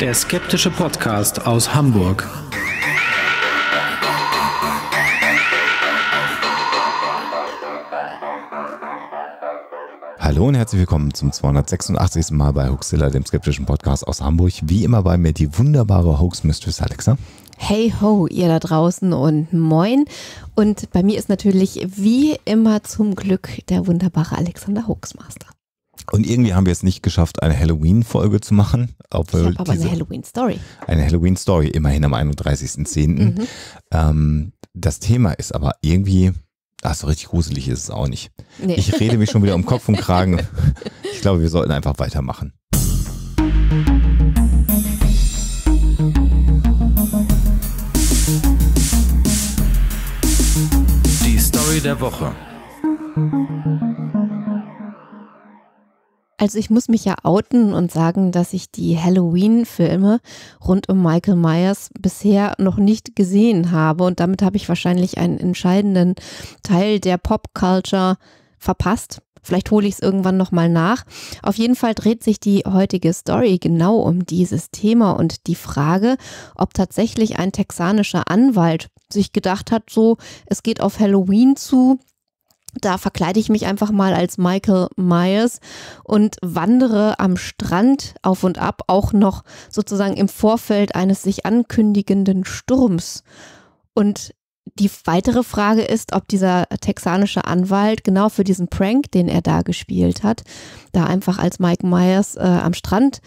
Der skeptische Podcast aus Hamburg. Hallo und herzlich willkommen zum 286. Mal bei Hoaxilla, dem skeptischen Podcast aus Hamburg. Wie immer bei mir die wunderbare Hoax Mistress Alexa. Hey ho, ihr da draußen und moin. Und bei mir ist natürlich wie immer zum Glück der wunderbare Alexander Hoaxmaster. Und irgendwie haben wir es nicht geschafft, eine Halloween-Folge zu machen. Obwohl ich habe aber eine Halloween-Story. Eine Halloween-Story, immerhin am 31.10. Mhm. Ähm, das Thema ist aber irgendwie, ach so richtig gruselig ist es auch nicht. Nee. Ich rede mich schon wieder um Kopf und Kragen. Ich glaube, wir sollten einfach weitermachen. Die Story der Woche. Also ich muss mich ja outen und sagen, dass ich die Halloween-Filme rund um Michael Myers bisher noch nicht gesehen habe und damit habe ich wahrscheinlich einen entscheidenden Teil der Popculture verpasst. Vielleicht hole ich es irgendwann nochmal nach. Auf jeden Fall dreht sich die heutige Story genau um dieses Thema und die Frage, ob tatsächlich ein texanischer Anwalt sich gedacht hat, so, es geht auf Halloween zu, da verkleide ich mich einfach mal als Michael Myers und wandere am Strand auf und ab, auch noch sozusagen im Vorfeld eines sich ankündigenden Sturms. Und die weitere Frage ist, ob dieser texanische Anwalt genau für diesen Prank, den er da gespielt hat, da einfach als Mike Myers äh, am Strand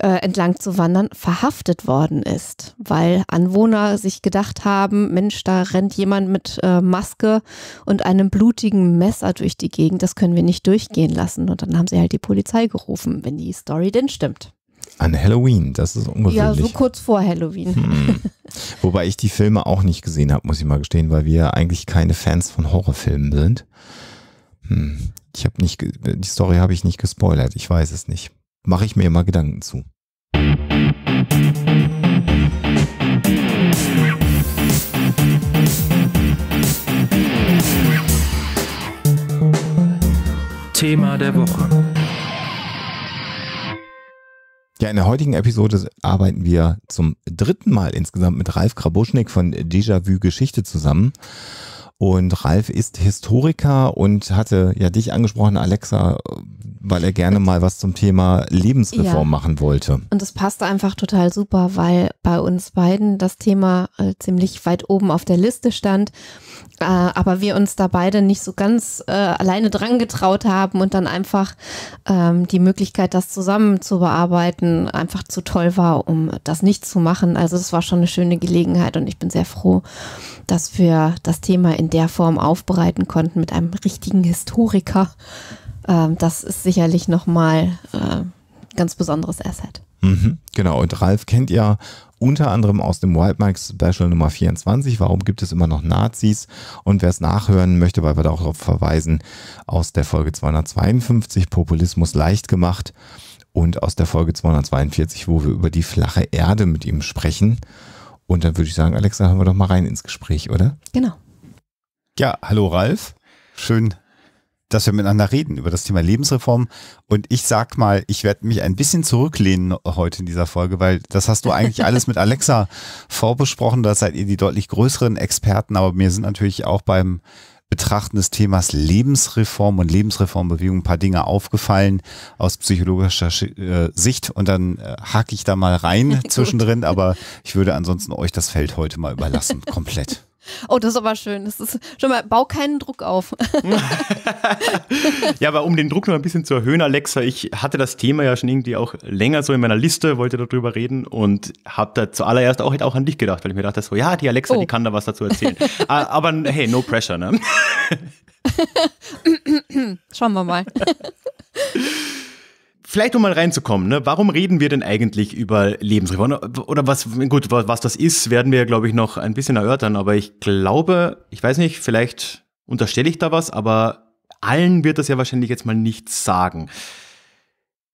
äh, entlang zu wandern, verhaftet worden ist, weil Anwohner sich gedacht haben, Mensch, da rennt jemand mit äh, Maske und einem blutigen Messer durch die Gegend, das können wir nicht durchgehen lassen. Und dann haben sie halt die Polizei gerufen, wenn die Story denn stimmt. An Halloween, das ist ungewöhnlich. Ja, so kurz vor Halloween. Hm. Wobei ich die Filme auch nicht gesehen habe, muss ich mal gestehen, weil wir eigentlich keine Fans von Horrorfilmen sind. Hm. Ich habe nicht, die Story habe ich nicht gespoilert. Ich weiß es nicht mache ich mir immer Gedanken zu. Thema der Woche. Ja, in der heutigen Episode arbeiten wir zum dritten Mal insgesamt mit Ralf Krabuschnik von Déjà-vu Geschichte zusammen. Und Ralf ist Historiker und hatte ja dich angesprochen, Alexa, weil er gerne mal was zum Thema Lebensreform ja. machen wollte. Und das passte einfach total super, weil bei uns beiden das Thema äh, ziemlich weit oben auf der Liste stand, äh, aber wir uns da beide nicht so ganz äh, alleine dran getraut haben und dann einfach ähm, die Möglichkeit, das zusammen zu bearbeiten, einfach zu toll war, um das nicht zu machen. Also es war schon eine schöne Gelegenheit und ich bin sehr froh, dass wir das Thema in der Form aufbereiten konnten mit einem richtigen Historiker. Ähm, das ist sicherlich nochmal äh, ganz besonderes Asset. Mhm, genau, und Ralf kennt ja unter anderem aus dem Wild Mike Special Nummer 24, warum gibt es immer noch Nazis? Und wer es nachhören möchte, weil wir darauf verweisen, aus der Folge 252 Populismus leicht gemacht und aus der Folge 242, wo wir über die flache Erde mit ihm sprechen. Und dann würde ich sagen, Alexa, hören wir doch mal rein ins Gespräch, oder? Genau. Ja, hallo Ralf. Schön, dass wir miteinander reden über das Thema Lebensreform. Und ich sag mal, ich werde mich ein bisschen zurücklehnen heute in dieser Folge, weil das hast du eigentlich alles mit Alexa vorbesprochen. Da seid ihr die deutlich größeren Experten, aber mir sind natürlich auch beim Betrachten des Themas Lebensreform und Lebensreformbewegung ein paar Dinge aufgefallen aus psychologischer äh, Sicht und dann äh, hake ich da mal rein zwischendrin, aber ich würde ansonsten euch das Feld heute mal überlassen, komplett. Oh, das ist aber schön. Das ist schon mal, bau keinen Druck auf. ja, aber um den Druck noch ein bisschen zu erhöhen, Alexa, ich hatte das Thema ja schon irgendwie auch länger so in meiner Liste, wollte darüber reden und habe da zuallererst auch, auch an dich gedacht, weil ich mir dachte so, ja, die Alexa, oh. die kann da was dazu erzählen. Ah, aber hey, no pressure, ne? Schauen wir mal vielleicht um mal reinzukommen, ne? warum reden wir denn eigentlich über Lebensreform? Oder was, gut, was das ist, werden wir, glaube ich, noch ein bisschen erörtern, aber ich glaube, ich weiß nicht, vielleicht unterstelle ich da was, aber allen wird das ja wahrscheinlich jetzt mal nichts sagen.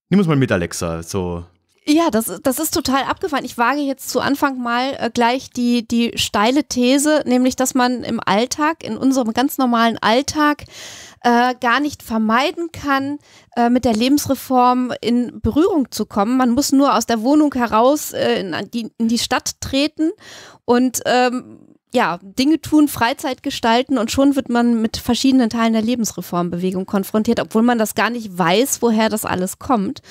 Nimm uns mal mit, Alexa, so ja, das, das ist total abgefallen. Ich wage jetzt zu Anfang mal äh, gleich die, die steile These, nämlich, dass man im Alltag, in unserem ganz normalen Alltag, äh, gar nicht vermeiden kann, äh, mit der Lebensreform in Berührung zu kommen. Man muss nur aus der Wohnung heraus äh, in, die, in die Stadt treten und ähm, ja, Dinge tun, Freizeit gestalten und schon wird man mit verschiedenen Teilen der Lebensreformbewegung konfrontiert, obwohl man das gar nicht weiß, woher das alles kommt.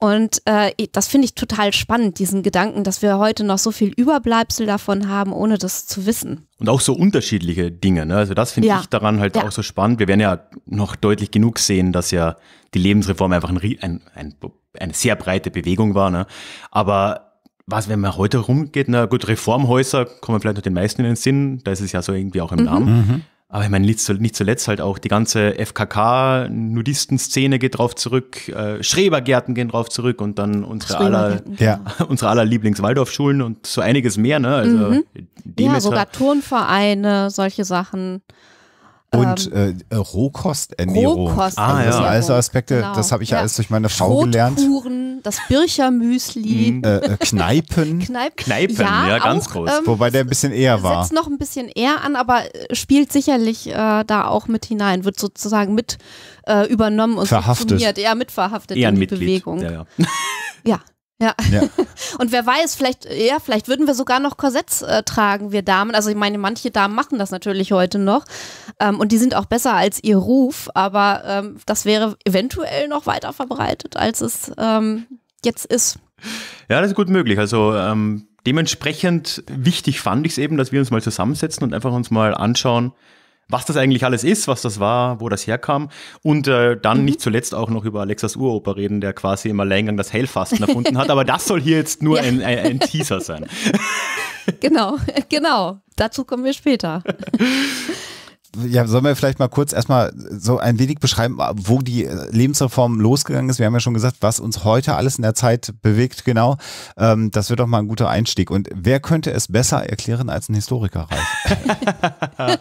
Und äh, das finde ich total spannend, diesen Gedanken, dass wir heute noch so viel Überbleibsel davon haben, ohne das zu wissen. Und auch so unterschiedliche Dinge. Ne? Also das finde ja. ich daran halt ja. auch so spannend. Wir werden ja noch deutlich genug sehen, dass ja die Lebensreform einfach ein, ein, ein, eine sehr breite Bewegung war. Ne? Aber was, wenn man heute rumgeht, na gut, Reformhäuser kommen vielleicht noch den meisten in den Sinn, da ist es ja so irgendwie auch im mhm. Namen. Mhm. Aber ich meine, nicht zuletzt halt auch die ganze FKK-Nudisten-Szene geht drauf zurück, äh, Schrebergärten gehen drauf zurück und dann unsere aller, ja. unsere aller Lieblings-Waldorfschulen und so einiges mehr, ne? Also mhm. Ja, sogar Turnvereine, solche Sachen. Und ähm, äh, Rohkosternährung. Rohkost ah, ja. Also Aspekte, genau. das habe ich ja alles durch meine Frau gelernt. das Birchermüsli. Mhm. Äh, äh, Kneipen. Kneipen. Kneipen, ja, ja ganz auch, groß. Ähm, Wobei der ein bisschen eher war. Setzt noch ein bisschen eher an, aber äh, spielt sicherlich äh, da auch mit hinein, wird sozusagen mit äh, übernommen und verhaftet. Ja, mit verhaftet eher in die Mitglied. Bewegung. ja. ja. ja. Ja. ja. Und wer weiß, vielleicht, ja, vielleicht würden wir sogar noch Korsetts äh, tragen, wir Damen. Also ich meine, manche Damen machen das natürlich heute noch. Ähm, und die sind auch besser als ihr Ruf, aber ähm, das wäre eventuell noch weiter verbreitet, als es ähm, jetzt ist. Ja, das ist gut möglich. Also ähm, dementsprechend wichtig fand ich es eben, dass wir uns mal zusammensetzen und einfach uns mal anschauen, was das eigentlich alles ist, was das war, wo das herkam. Und äh, dann mhm. nicht zuletzt auch noch über Alexas Uropa reden, der quasi im Alleingang das Hellfasten erfunden hat. Aber das soll hier jetzt nur ja. ein, ein, ein Teaser sein. genau, genau. Dazu kommen wir später. ja, sollen wir vielleicht mal kurz erstmal so ein wenig beschreiben, wo die äh, Lebensreform losgegangen ist? Wir haben ja schon gesagt, was uns heute alles in der Zeit bewegt, genau. Ähm, das wird doch mal ein guter Einstieg. Und wer könnte es besser erklären als ein Historiker, Ralf?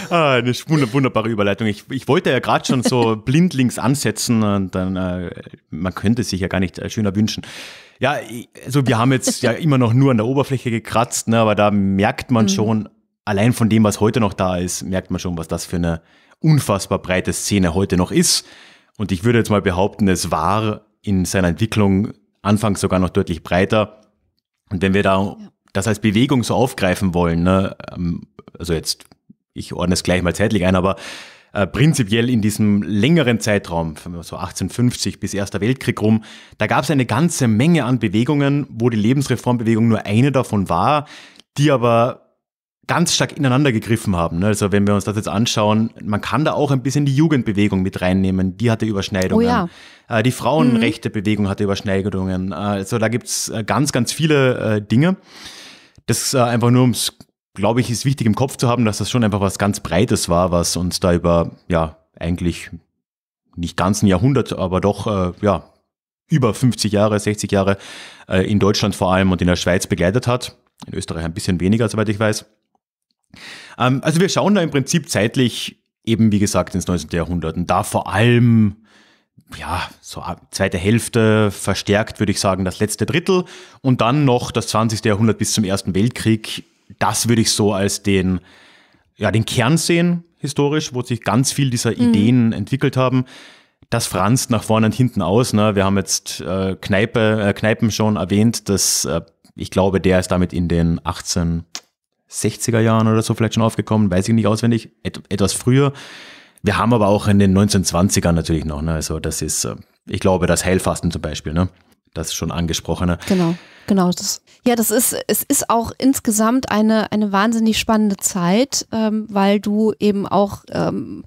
ah, eine wunderbare Überleitung. Ich, ich wollte ja gerade schon so blindlings ansetzen und dann, äh, man könnte es sich ja gar nicht äh, schöner wünschen. Ja, also wir haben jetzt ja immer noch nur an der Oberfläche gekratzt, ne, aber da merkt man mhm. schon, allein von dem, was heute noch da ist, merkt man schon, was das für eine unfassbar breite Szene heute noch ist. Und ich würde jetzt mal behaupten, es war in seiner Entwicklung anfangs sogar noch deutlich breiter. Und wenn wir da ja. das als Bewegung so aufgreifen wollen, ne, ähm, also jetzt, ich ordne es gleich mal zeitlich ein, aber äh, prinzipiell in diesem längeren Zeitraum, so 1850 bis Erster Weltkrieg rum, da gab es eine ganze Menge an Bewegungen, wo die Lebensreformbewegung nur eine davon war, die aber ganz stark ineinander gegriffen haben. Ne? Also wenn wir uns das jetzt anschauen, man kann da auch ein bisschen die Jugendbewegung mit reinnehmen, die hatte Überschneidungen. Oh ja. Äh, die Frauenrechtebewegung mhm. hatte Überschneidungen. Äh, also da gibt es äh, ganz, ganz viele Dinge. Das einfach nur ums, glaube ich, ist wichtig im Kopf zu haben, dass das schon einfach was ganz Breites war, was uns da über, ja, eigentlich nicht ganz ein Jahrhundert, aber doch, ja, über 50 Jahre, 60 Jahre in Deutschland vor allem und in der Schweiz begleitet hat. In Österreich ein bisschen weniger, soweit ich weiß. Ähm, also wir schauen da im Prinzip zeitlich eben, wie gesagt, ins 19. Jahrhundert und da vor allem, ja, so zweite Hälfte verstärkt, würde ich sagen, das letzte Drittel und dann noch das 20. Jahrhundert bis zum Ersten Weltkrieg. Das würde ich so als den, ja, den Kern sehen, historisch, wo sich ganz viel dieser mhm. Ideen entwickelt haben. Das franzt nach vorne und hinten aus. Ne? Wir haben jetzt äh, Kneipe, äh, Kneipen schon erwähnt, dass äh, ich glaube, der ist damit in den 18, 60er Jahren oder so vielleicht schon aufgekommen, weiß ich nicht auswendig, et etwas früher. Wir haben aber auch in den 1920ern natürlich noch, ne? also das ist, äh, ich glaube, das Heilfasten zum Beispiel, ne? das schon angesprochene. Genau, genau. Das, ja, das ist, es ist auch insgesamt eine, eine wahnsinnig spannende Zeit, ähm, weil du eben auch ähm,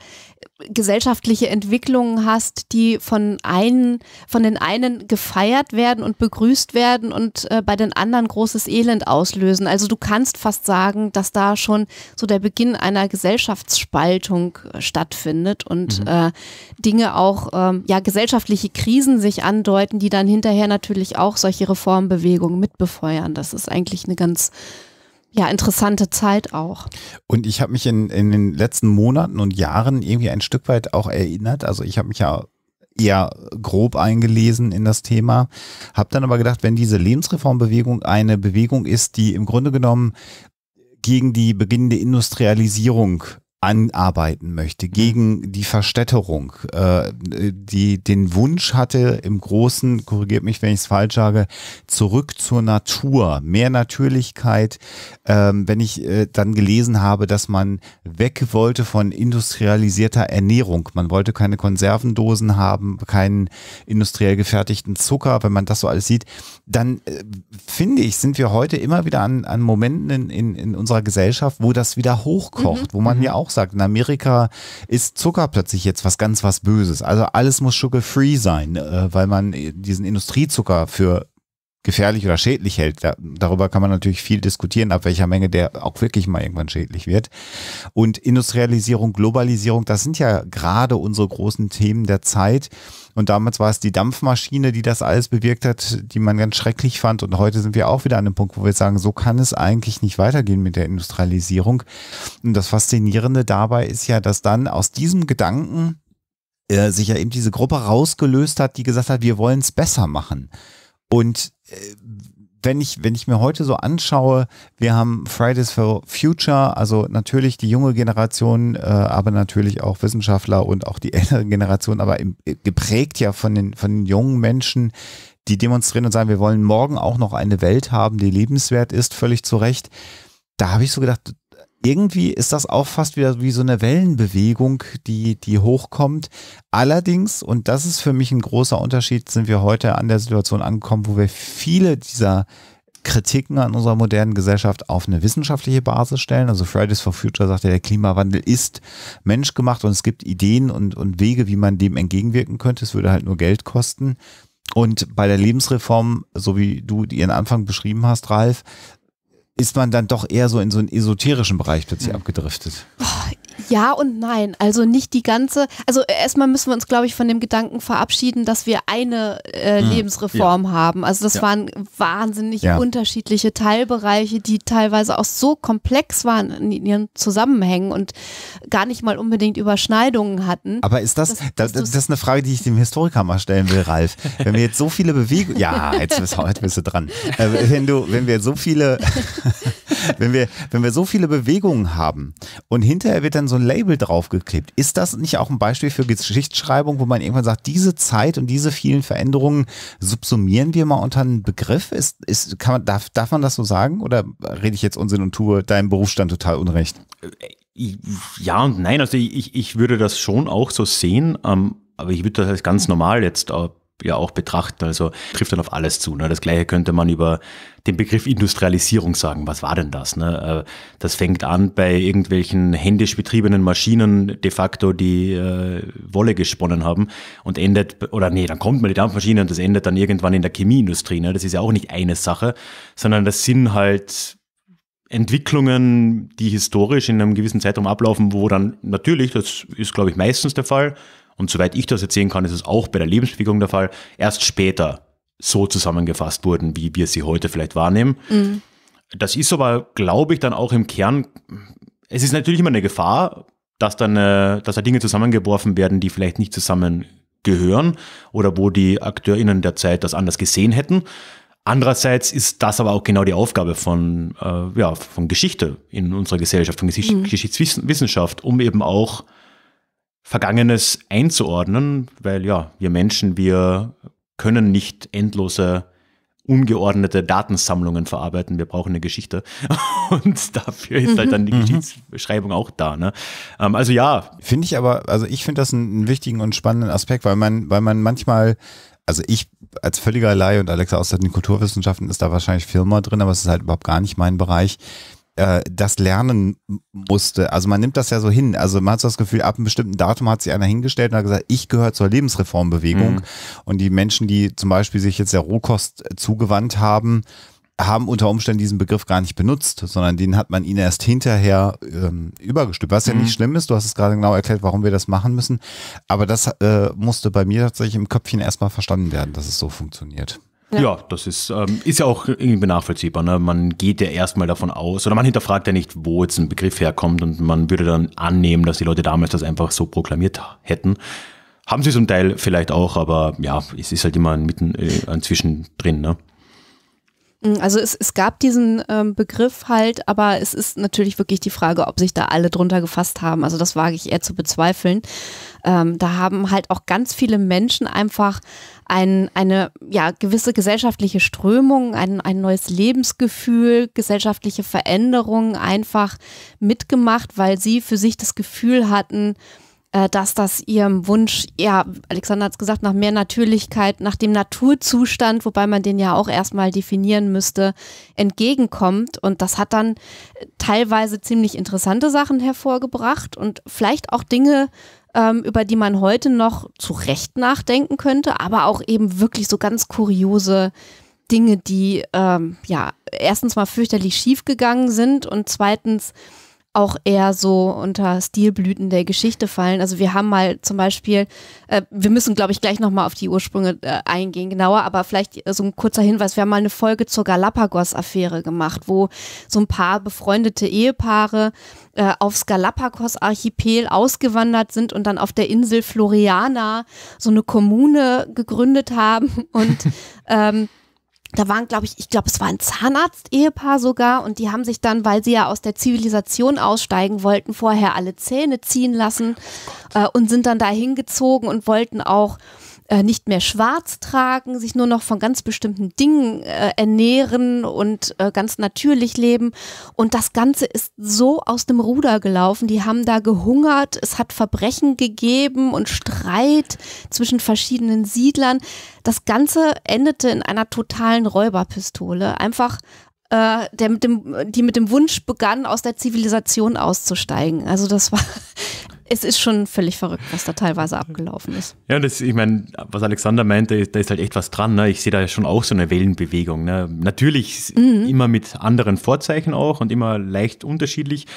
gesellschaftliche Entwicklungen hast, die von einen, von den einen gefeiert werden und begrüßt werden und äh, bei den anderen großes Elend auslösen. Also du kannst fast sagen, dass da schon so der Beginn einer Gesellschaftsspaltung äh, stattfindet und mhm. äh, Dinge auch, ähm, ja, gesellschaftliche Krisen sich andeuten, die dann hinterher natürlich auch solche Reformbewegungen mitbefeuern. Das ist eigentlich eine ganz ja, interessante Zeit auch. Und ich habe mich in, in den letzten Monaten und Jahren irgendwie ein Stück weit auch erinnert. Also ich habe mich ja eher grob eingelesen in das Thema, habe dann aber gedacht, wenn diese Lebensreformbewegung eine Bewegung ist, die im Grunde genommen gegen die beginnende Industrialisierung anarbeiten möchte, gegen die Verstädterung, äh, die den Wunsch hatte, im Großen, korrigiert mich, wenn ich es falsch sage, zurück zur Natur, mehr Natürlichkeit, ähm, wenn ich äh, dann gelesen habe, dass man weg wollte von industrialisierter Ernährung. Man wollte keine Konservendosen haben, keinen industriell gefertigten Zucker, wenn man das so alles sieht, dann äh, finde ich, sind wir heute immer wieder an, an Momenten in, in, in unserer Gesellschaft, wo das wieder hochkocht, mhm. wo man mhm. ja auch sagt, in Amerika ist Zucker plötzlich jetzt was ganz was Böses. Also alles muss sugar-free sein, äh, weil man äh, diesen Industriezucker für gefährlich oder schädlich hält. Da, darüber kann man natürlich viel diskutieren, ab welcher Menge der auch wirklich mal irgendwann schädlich wird. Und Industrialisierung, Globalisierung, das sind ja gerade unsere großen Themen der Zeit. Und damals war es die Dampfmaschine, die das alles bewirkt hat, die man ganz schrecklich fand. Und heute sind wir auch wieder an dem Punkt, wo wir sagen, so kann es eigentlich nicht weitergehen mit der Industrialisierung. Und das Faszinierende dabei ist ja, dass dann aus diesem Gedanken äh, sich ja eben diese Gruppe rausgelöst hat, die gesagt hat, wir wollen es besser machen. Und wenn ich, wenn ich mir heute so anschaue, wir haben Fridays for Future, also natürlich die junge Generation, äh, aber natürlich auch Wissenschaftler und auch die ältere Generation, aber im, geprägt ja von den, von den jungen Menschen, die demonstrieren und sagen, wir wollen morgen auch noch eine Welt haben, die lebenswert ist, völlig zu Recht. Da habe ich so gedacht, irgendwie ist das auch fast wieder wie so eine Wellenbewegung, die, die hochkommt. Allerdings, und das ist für mich ein großer Unterschied, sind wir heute an der Situation angekommen, wo wir viele dieser Kritiken an unserer modernen Gesellschaft auf eine wissenschaftliche Basis stellen. Also Fridays for Future sagt ja, der Klimawandel ist menschgemacht und es gibt Ideen und, und Wege, wie man dem entgegenwirken könnte. Es würde halt nur Geld kosten. Und bei der Lebensreform, so wie du ihren Anfang beschrieben hast, Ralf, ist man dann doch eher so in so einen esoterischen Bereich plötzlich mhm. abgedriftet. Ja und nein. Also nicht die ganze. Also erstmal müssen wir uns, glaube ich, von dem Gedanken verabschieden, dass wir eine äh, mhm. Lebensreform ja. haben. Also das ja. waren wahnsinnig ja. unterschiedliche Teilbereiche, die teilweise auch so komplex waren in ihren Zusammenhängen und gar nicht mal unbedingt Überschneidungen hatten. Aber ist das, das, das, das ist eine Frage, die ich dem Historiker mal stellen will, Ralf. Wenn wir jetzt so viele Bewegungen, ja, jetzt bist, jetzt bist du dran. Äh, wenn du, wenn wir so viele, wenn wir, wenn wir so viele Bewegungen haben und hinterher wird dann dann so ein Label draufgeklebt. Ist das nicht auch ein Beispiel für Geschichtsschreibung, wo man irgendwann sagt, diese Zeit und diese vielen Veränderungen subsumieren wir mal unter einen Begriff? Ist, ist, kann man, darf, darf man das so sagen? Oder rede ich jetzt Unsinn und tue deinem Berufsstand total Unrecht? Äh, äh, ja und nein. Also ich, ich würde das schon auch so sehen, ähm, aber ich würde das als ganz normal jetzt äh, ja auch betrachten. Also trifft dann auf alles zu. Ne? Das gleiche könnte man über den Begriff Industrialisierung sagen. Was war denn das? Ne? Äh, das fängt an bei irgendwelchen händisch betriebenen Maschinen, de facto die äh, Wolle gesponnen haben und endet, oder nee, dann kommt man die Dampfmaschine und das endet dann irgendwann in der Chemieindustrie. Ne? Das ist ja auch nicht eine Sache, sondern das sind halt Entwicklungen, die historisch in einem gewissen Zeitraum ablaufen, wo dann natürlich, das ist glaube ich meistens der Fall, und soweit ich das erzählen kann, ist es auch bei der Lebensbewegung der Fall, erst später so zusammengefasst wurden, wie wir sie heute vielleicht wahrnehmen. Mhm. Das ist aber, glaube ich, dann auch im Kern, es ist natürlich immer eine Gefahr, dass dann, äh, dass da Dinge zusammengeworfen werden, die vielleicht nicht zusammengehören oder wo die AkteurInnen der Zeit das anders gesehen hätten. Andererseits ist das aber auch genau die Aufgabe von, äh, ja, von Geschichte in unserer Gesellschaft, von Geschicht mhm. Geschichtswissenschaft, um eben auch Vergangenes einzuordnen, weil ja, wir Menschen, wir können nicht endlose ungeordnete Datensammlungen verarbeiten. Wir brauchen eine Geschichte. Und dafür ist halt dann die mhm. mhm. Geschichtsbeschreibung auch da. Ne? Ähm, also ja. Finde ich aber, also ich finde das einen, wichtigen und spannenden Aspekt, weil man, weil man manchmal, also ich als völliger Laie und Alexa aus den Kulturwissenschaften ist da wahrscheinlich viel mehr drin, aber es ist halt überhaupt gar nicht mein Bereich. Äh, das lernen musste. Also man nimmt das ja so hin. Also man hat so das Gefühl, ab einem bestimmten Datum hat sich einer hingestellt und hat gesagt, ich gehöre zur Lebensreformbewegung. Mhm. Und die Menschen, die zum Beispiel sich jetzt der Rohkost zugewandt haben, haben unter Umständen diesen Begriff gar nicht benutzt, sondern den hat man ihnen erst hinterher ähm, übergestülpt. Was mhm. ja nicht schlimm ist, du hast es gerade genau erklärt, warum wir das machen müssen. Aber das äh, musste bei mir tatsächlich im Köpfchen erstmal verstanden werden, dass es so funktioniert. Ja, ja das ist, ähm, ist ja auch irgendwie nachvollziehbar. Ne? Man geht ja erstmal davon aus, oder man hinterfragt ja nicht, wo jetzt ein Begriff herkommt und man würde dann annehmen, dass die Leute damals das einfach so proklamiert hätten. Haben sie zum Teil vielleicht auch, aber ja, es ist halt immer mitten äh, zwischendrin, ne? Mm, also es, es gab diesen ähm, Begriff halt, aber es ist natürlich wirklich die Frage, ob sich da alle drunter gefasst haben. Also das wage ich eher zu bezweifeln. Ähm, da haben halt auch ganz viele Menschen einfach ein, eine ja, gewisse gesellschaftliche Strömung, ein, ein neues Lebensgefühl, gesellschaftliche Veränderungen einfach mitgemacht, weil sie für sich das Gefühl hatten, äh, dass das ihrem Wunsch, ja, Alexander hat es gesagt, nach mehr Natürlichkeit, nach dem Naturzustand, wobei man den ja auch erstmal definieren müsste, entgegenkommt. Und das hat dann äh, teilweise ziemlich interessante Sachen hervorgebracht und vielleicht auch Dinge, ähm, über die man heute noch zu Recht nachdenken könnte, aber auch eben wirklich so ganz kuriose Dinge, die ähm, ja erstens mal fürchterlich schiefgegangen sind und zweitens auch eher so unter Stilblüten der Geschichte fallen. Also wir haben mal zum Beispiel, äh, wir müssen, glaube ich, gleich nochmal auf die Ursprünge äh, eingehen, genauer, aber vielleicht äh, so ein kurzer Hinweis, wir haben mal eine Folge zur Galapagos-Affäre gemacht, wo so ein paar befreundete Ehepaare äh, aufs Galapagos-Archipel ausgewandert sind und dann auf der Insel Floriana so eine Kommune gegründet haben und ähm, da waren, glaube ich, ich glaube, es war ein Zahnarzt-Ehepaar sogar und die haben sich dann, weil sie ja aus der Zivilisation aussteigen wollten, vorher alle Zähne ziehen lassen äh, und sind dann da hingezogen und wollten auch äh, nicht mehr schwarz tragen, sich nur noch von ganz bestimmten Dingen äh, ernähren und äh, ganz natürlich leben. Und das Ganze ist so aus dem Ruder gelaufen. Die haben da gehungert, es hat Verbrechen gegeben und Streit zwischen verschiedenen Siedlern. Das Ganze endete in einer totalen Räuberpistole. Einfach äh, der mit dem, die mit dem Wunsch begann, aus der Zivilisation auszusteigen. Also das war es ist schon völlig verrückt, was da teilweise abgelaufen ist. Ja, das, ich meine, was Alexander meinte, da ist halt echt was dran. Ne? Ich sehe da schon auch so eine Wellenbewegung. Ne? Natürlich mhm. immer mit anderen Vorzeichen auch und immer leicht unterschiedlich.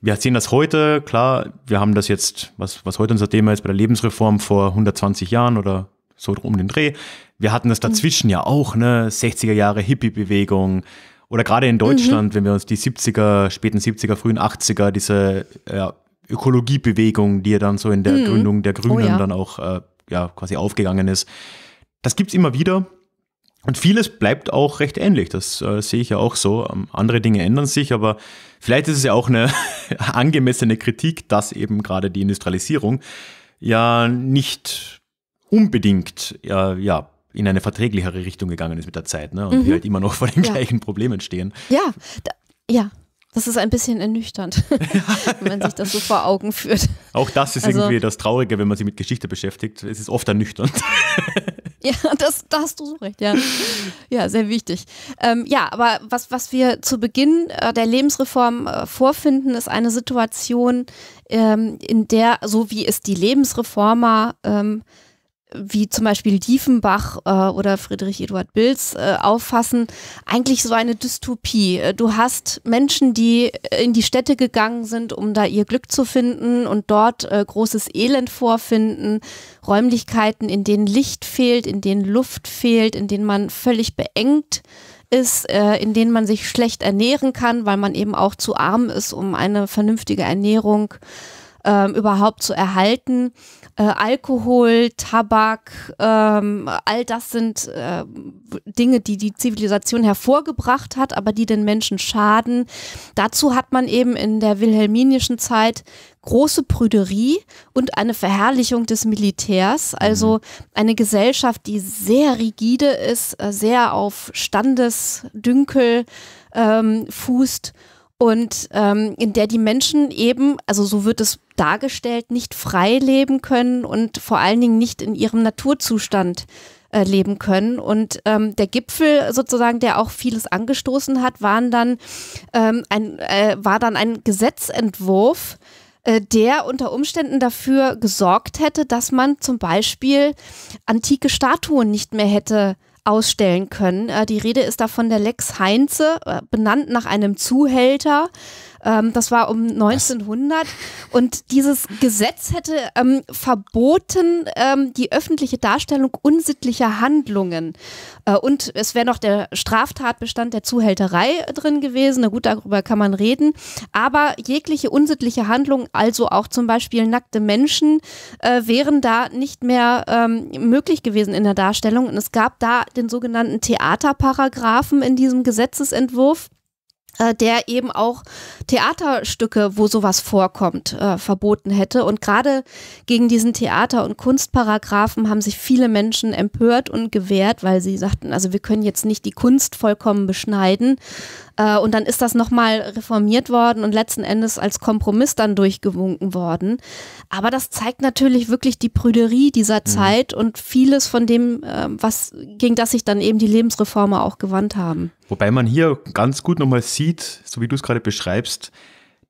Wir sehen das heute, klar, wir haben das jetzt, was, was heute unser Thema ist, bei der Lebensreform vor 120 Jahren oder so um den Dreh. Wir hatten das mhm. dazwischen mhm. ja auch, ne? 60er Jahre Hippie-Bewegung, oder gerade in mhm. Deutschland, mhm. wenn wir uns die 70er, späten 70er, frühen 80er, diese ja, Ökologiebewegung, die ja dann so in der mhm. Gründung der oh Grünen oh, ja. dann auch äh, ja, quasi aufgegangen ist. Das gibt es immer wieder. Und vieles bleibt auch recht ähnlich, das äh, sehe ich ja auch so. Ähm, andere Dinge ändern sich, aber vielleicht ist es ja auch eine angemessene Kritik, dass eben gerade die Industrialisierung ja nicht unbedingt äh, ja, in eine verträglichere Richtung gegangen ist mit der Zeit ne? und mhm. wir halt immer noch vor den ja. gleichen Problemen stehen. Ja, da, ja. Das ist ein bisschen ernüchternd, wenn man ja. sich das so vor Augen führt. Auch das ist also, irgendwie das Traurige, wenn man sich mit Geschichte beschäftigt. Es ist oft ernüchternd. ja, das, da hast du so recht, ja. Ja, sehr wichtig. Ähm, ja, aber was, was wir zu Beginn äh, der Lebensreform äh, vorfinden, ist eine Situation, ähm, in der, so wie es die Lebensreformer ähm, wie zum Beispiel Diefenbach äh, oder Friedrich Eduard Bilz äh, auffassen, eigentlich so eine Dystopie. Äh, du hast Menschen, die äh, in die Städte gegangen sind, um da ihr Glück zu finden und dort äh, großes Elend vorfinden, Räumlichkeiten, in denen Licht fehlt, in denen Luft fehlt, in denen man völlig beengt ist, äh, in denen man sich schlecht ernähren kann, weil man eben auch zu arm ist, um eine vernünftige Ernährung äh, ähm, überhaupt zu erhalten. Äh, Alkohol, Tabak, ähm, all das sind äh, Dinge, die die Zivilisation hervorgebracht hat, aber die den Menschen schaden. Dazu hat man eben in der wilhelminischen Zeit große Prüderie und eine Verherrlichung des Militärs, also mhm. eine Gesellschaft, die sehr rigide ist, äh, sehr auf Standesdünkel ähm, fußt und ähm, in der die Menschen eben, also so wird es dargestellt, nicht frei leben können und vor allen Dingen nicht in ihrem Naturzustand äh, leben können. Und ähm, der Gipfel sozusagen, der auch vieles angestoßen hat, waren dann, ähm, ein, äh, war dann ein Gesetzentwurf, äh, der unter Umständen dafür gesorgt hätte, dass man zum Beispiel antike Statuen nicht mehr hätte ausstellen können. Äh, die Rede ist da von der Lex Heinze, äh, benannt nach einem Zuhälter. Ähm, das war um 1900. Und dieses Gesetz hätte ähm, verboten ähm, die öffentliche Darstellung unsittlicher Handlungen. Äh, und es wäre noch der Straftatbestand der Zuhälterei drin gewesen. Na gut, darüber kann man reden. Aber jegliche unsittliche Handlung, also auch zum Beispiel nackte Menschen, äh, wären da nicht mehr ähm, möglich gewesen in der Darstellung. Und es gab da den sogenannten Theaterparagraphen in diesem Gesetzesentwurf. Äh, der eben auch Theaterstücke, wo sowas vorkommt, äh, verboten hätte. Und gerade gegen diesen Theater- und Kunstparagraphen haben sich viele Menschen empört und gewehrt, weil sie sagten, also wir können jetzt nicht die Kunst vollkommen beschneiden, äh, und dann ist das nochmal reformiert worden und letzten Endes als Kompromiss dann durchgewunken worden. Aber das zeigt natürlich wirklich die Prüderie dieser mhm. Zeit mhm. und vieles von dem, äh, was, ging, dass sich dann eben die Lebensreformer auch gewandt haben. Wobei man hier ganz gut nochmal sieht, so wie du es gerade beschreibst,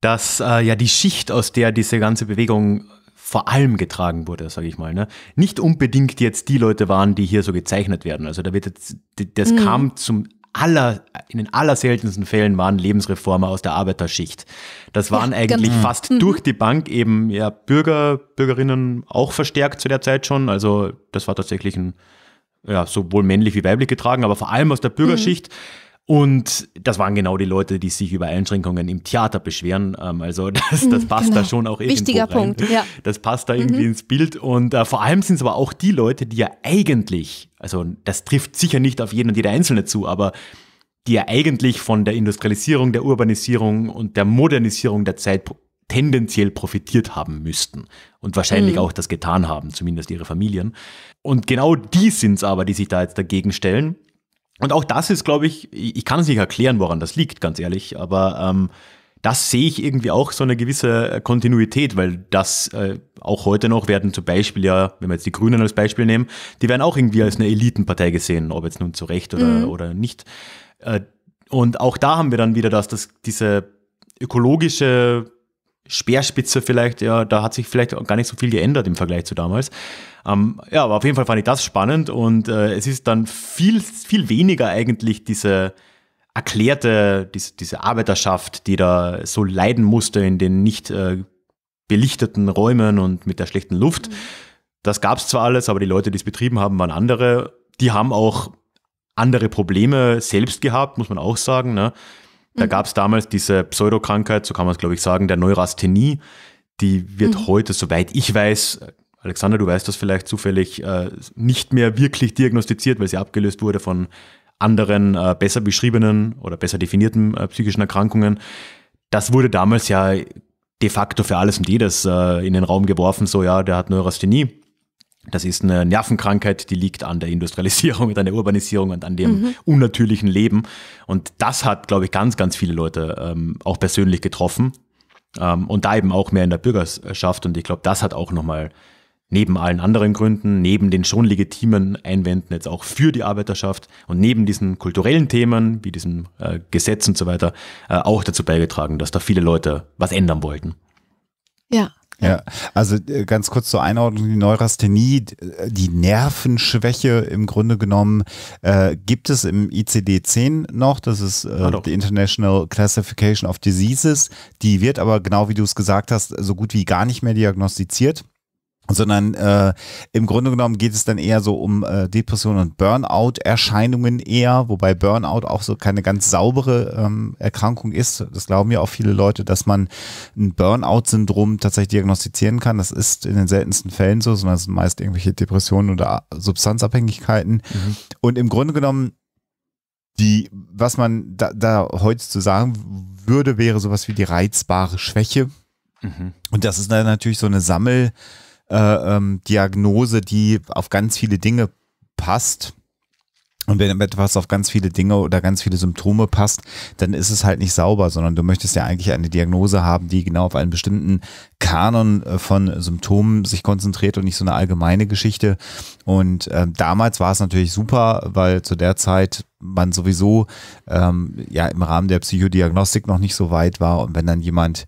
dass äh, ja die Schicht, aus der diese ganze Bewegung vor allem getragen wurde, sage ich mal, ne? nicht unbedingt jetzt die Leute waren, die hier so gezeichnet werden. Also da wird jetzt, das mhm. kam zum aller, in den allerseltensten Fällen waren Lebensreformer aus der Arbeiterschicht. Das waren ja, eigentlich genau. fast mhm. durch die Bank eben ja, Bürger, Bürgerinnen auch verstärkt zu der Zeit schon. Also das war tatsächlich ein, ja, sowohl männlich wie weiblich getragen, aber vor allem aus der mhm. Bürgerschicht. Mhm und das waren genau die Leute, die sich über Einschränkungen im Theater beschweren. Ähm, also das, das mhm, passt genau. da schon auch irgendwo Wichtiger rein. Punkt, ja. Das passt da irgendwie mhm. ins Bild. Und äh, vor allem sind es aber auch die Leute, die ja eigentlich, also das trifft sicher nicht auf jeden und jede Einzelne zu, aber die ja eigentlich von der Industrialisierung, der Urbanisierung und der Modernisierung der Zeit tendenziell profitiert haben müssten und wahrscheinlich mhm. auch das getan haben, zumindest ihre Familien. Und genau die sind es aber, die sich da jetzt dagegen stellen und auch das ist, glaube ich, ich kann es nicht erklären, woran das liegt, ganz ehrlich, aber ähm, das sehe ich irgendwie auch so eine gewisse äh, Kontinuität, weil das äh, auch heute noch werden zum Beispiel ja, wenn wir jetzt die Grünen als Beispiel nehmen, die werden auch irgendwie als eine Elitenpartei gesehen, ob jetzt nun zu Recht oder, mhm. oder nicht. Äh, und auch da haben wir dann wieder das, dass diese ökologische Speerspitze vielleicht, ja, da hat sich vielleicht gar nicht so viel geändert im Vergleich zu damals. Ähm, ja, aber auf jeden Fall fand ich das spannend und äh, es ist dann viel, viel weniger eigentlich diese erklärte, diese, diese Arbeiterschaft, die da so leiden musste in den nicht äh, belichteten Räumen und mit der schlechten Luft. Mhm. Das gab es zwar alles, aber die Leute, die es betrieben haben, waren andere. Die haben auch andere Probleme selbst gehabt, muss man auch sagen. Ne? Da mhm. gab es damals diese Pseudokrankheit, so kann man es glaube ich sagen, der Neurasthenie. Die wird mhm. heute, soweit ich weiß, Alexander, du weißt das vielleicht zufällig, äh, nicht mehr wirklich diagnostiziert, weil sie abgelöst wurde von anderen äh, besser beschriebenen oder besser definierten äh, psychischen Erkrankungen. Das wurde damals ja de facto für alles und jedes in den Raum geworfen, so ja, der hat Neurasthenie. Das ist eine Nervenkrankheit, die liegt an der Industrialisierung, und an der Urbanisierung und an dem mhm. unnatürlichen Leben. Und das hat, glaube ich, ganz, ganz viele Leute ähm, auch persönlich getroffen. Ähm, und da eben auch mehr in der Bürgerschaft. Und ich glaube, das hat auch nochmal neben allen anderen Gründen, neben den schon legitimen Einwänden jetzt auch für die Arbeiterschaft und neben diesen kulturellen Themen wie diesem äh, Gesetz und so weiter, äh, auch dazu beigetragen, dass da viele Leute was ändern wollten. Ja, ja, also äh, ganz kurz zur Einordnung, die Neurasthenie, äh, die Nervenschwäche im Grunde genommen, äh, gibt es im ICD-10 noch, das ist äh, ah, die International Classification of Diseases, die wird aber genau wie du es gesagt hast, so gut wie gar nicht mehr diagnostiziert sondern äh, im Grunde genommen geht es dann eher so um äh, Depressionen und Burnout-Erscheinungen eher, wobei Burnout auch so keine ganz saubere ähm, Erkrankung ist. Das glauben ja auch viele Leute, dass man ein Burnout-Syndrom tatsächlich diagnostizieren kann. Das ist in den seltensten Fällen so, sondern es sind meist irgendwelche Depressionen oder Substanzabhängigkeiten. Mhm. Und im Grunde genommen, die, was man da, da heute zu sagen würde, wäre sowas wie die reizbare Schwäche. Mhm. Und das ist dann natürlich so eine Sammel- äh, ähm, Diagnose, die auf ganz viele Dinge passt. Und wenn etwas auf ganz viele Dinge oder ganz viele Symptome passt, dann ist es halt nicht sauber, sondern du möchtest ja eigentlich eine Diagnose haben, die genau auf einen bestimmten Kanon äh, von Symptomen sich konzentriert und nicht so eine allgemeine Geschichte. Und äh, damals war es natürlich super, weil zu der Zeit man sowieso ähm, ja im Rahmen der Psychodiagnostik noch nicht so weit war. Und wenn dann jemand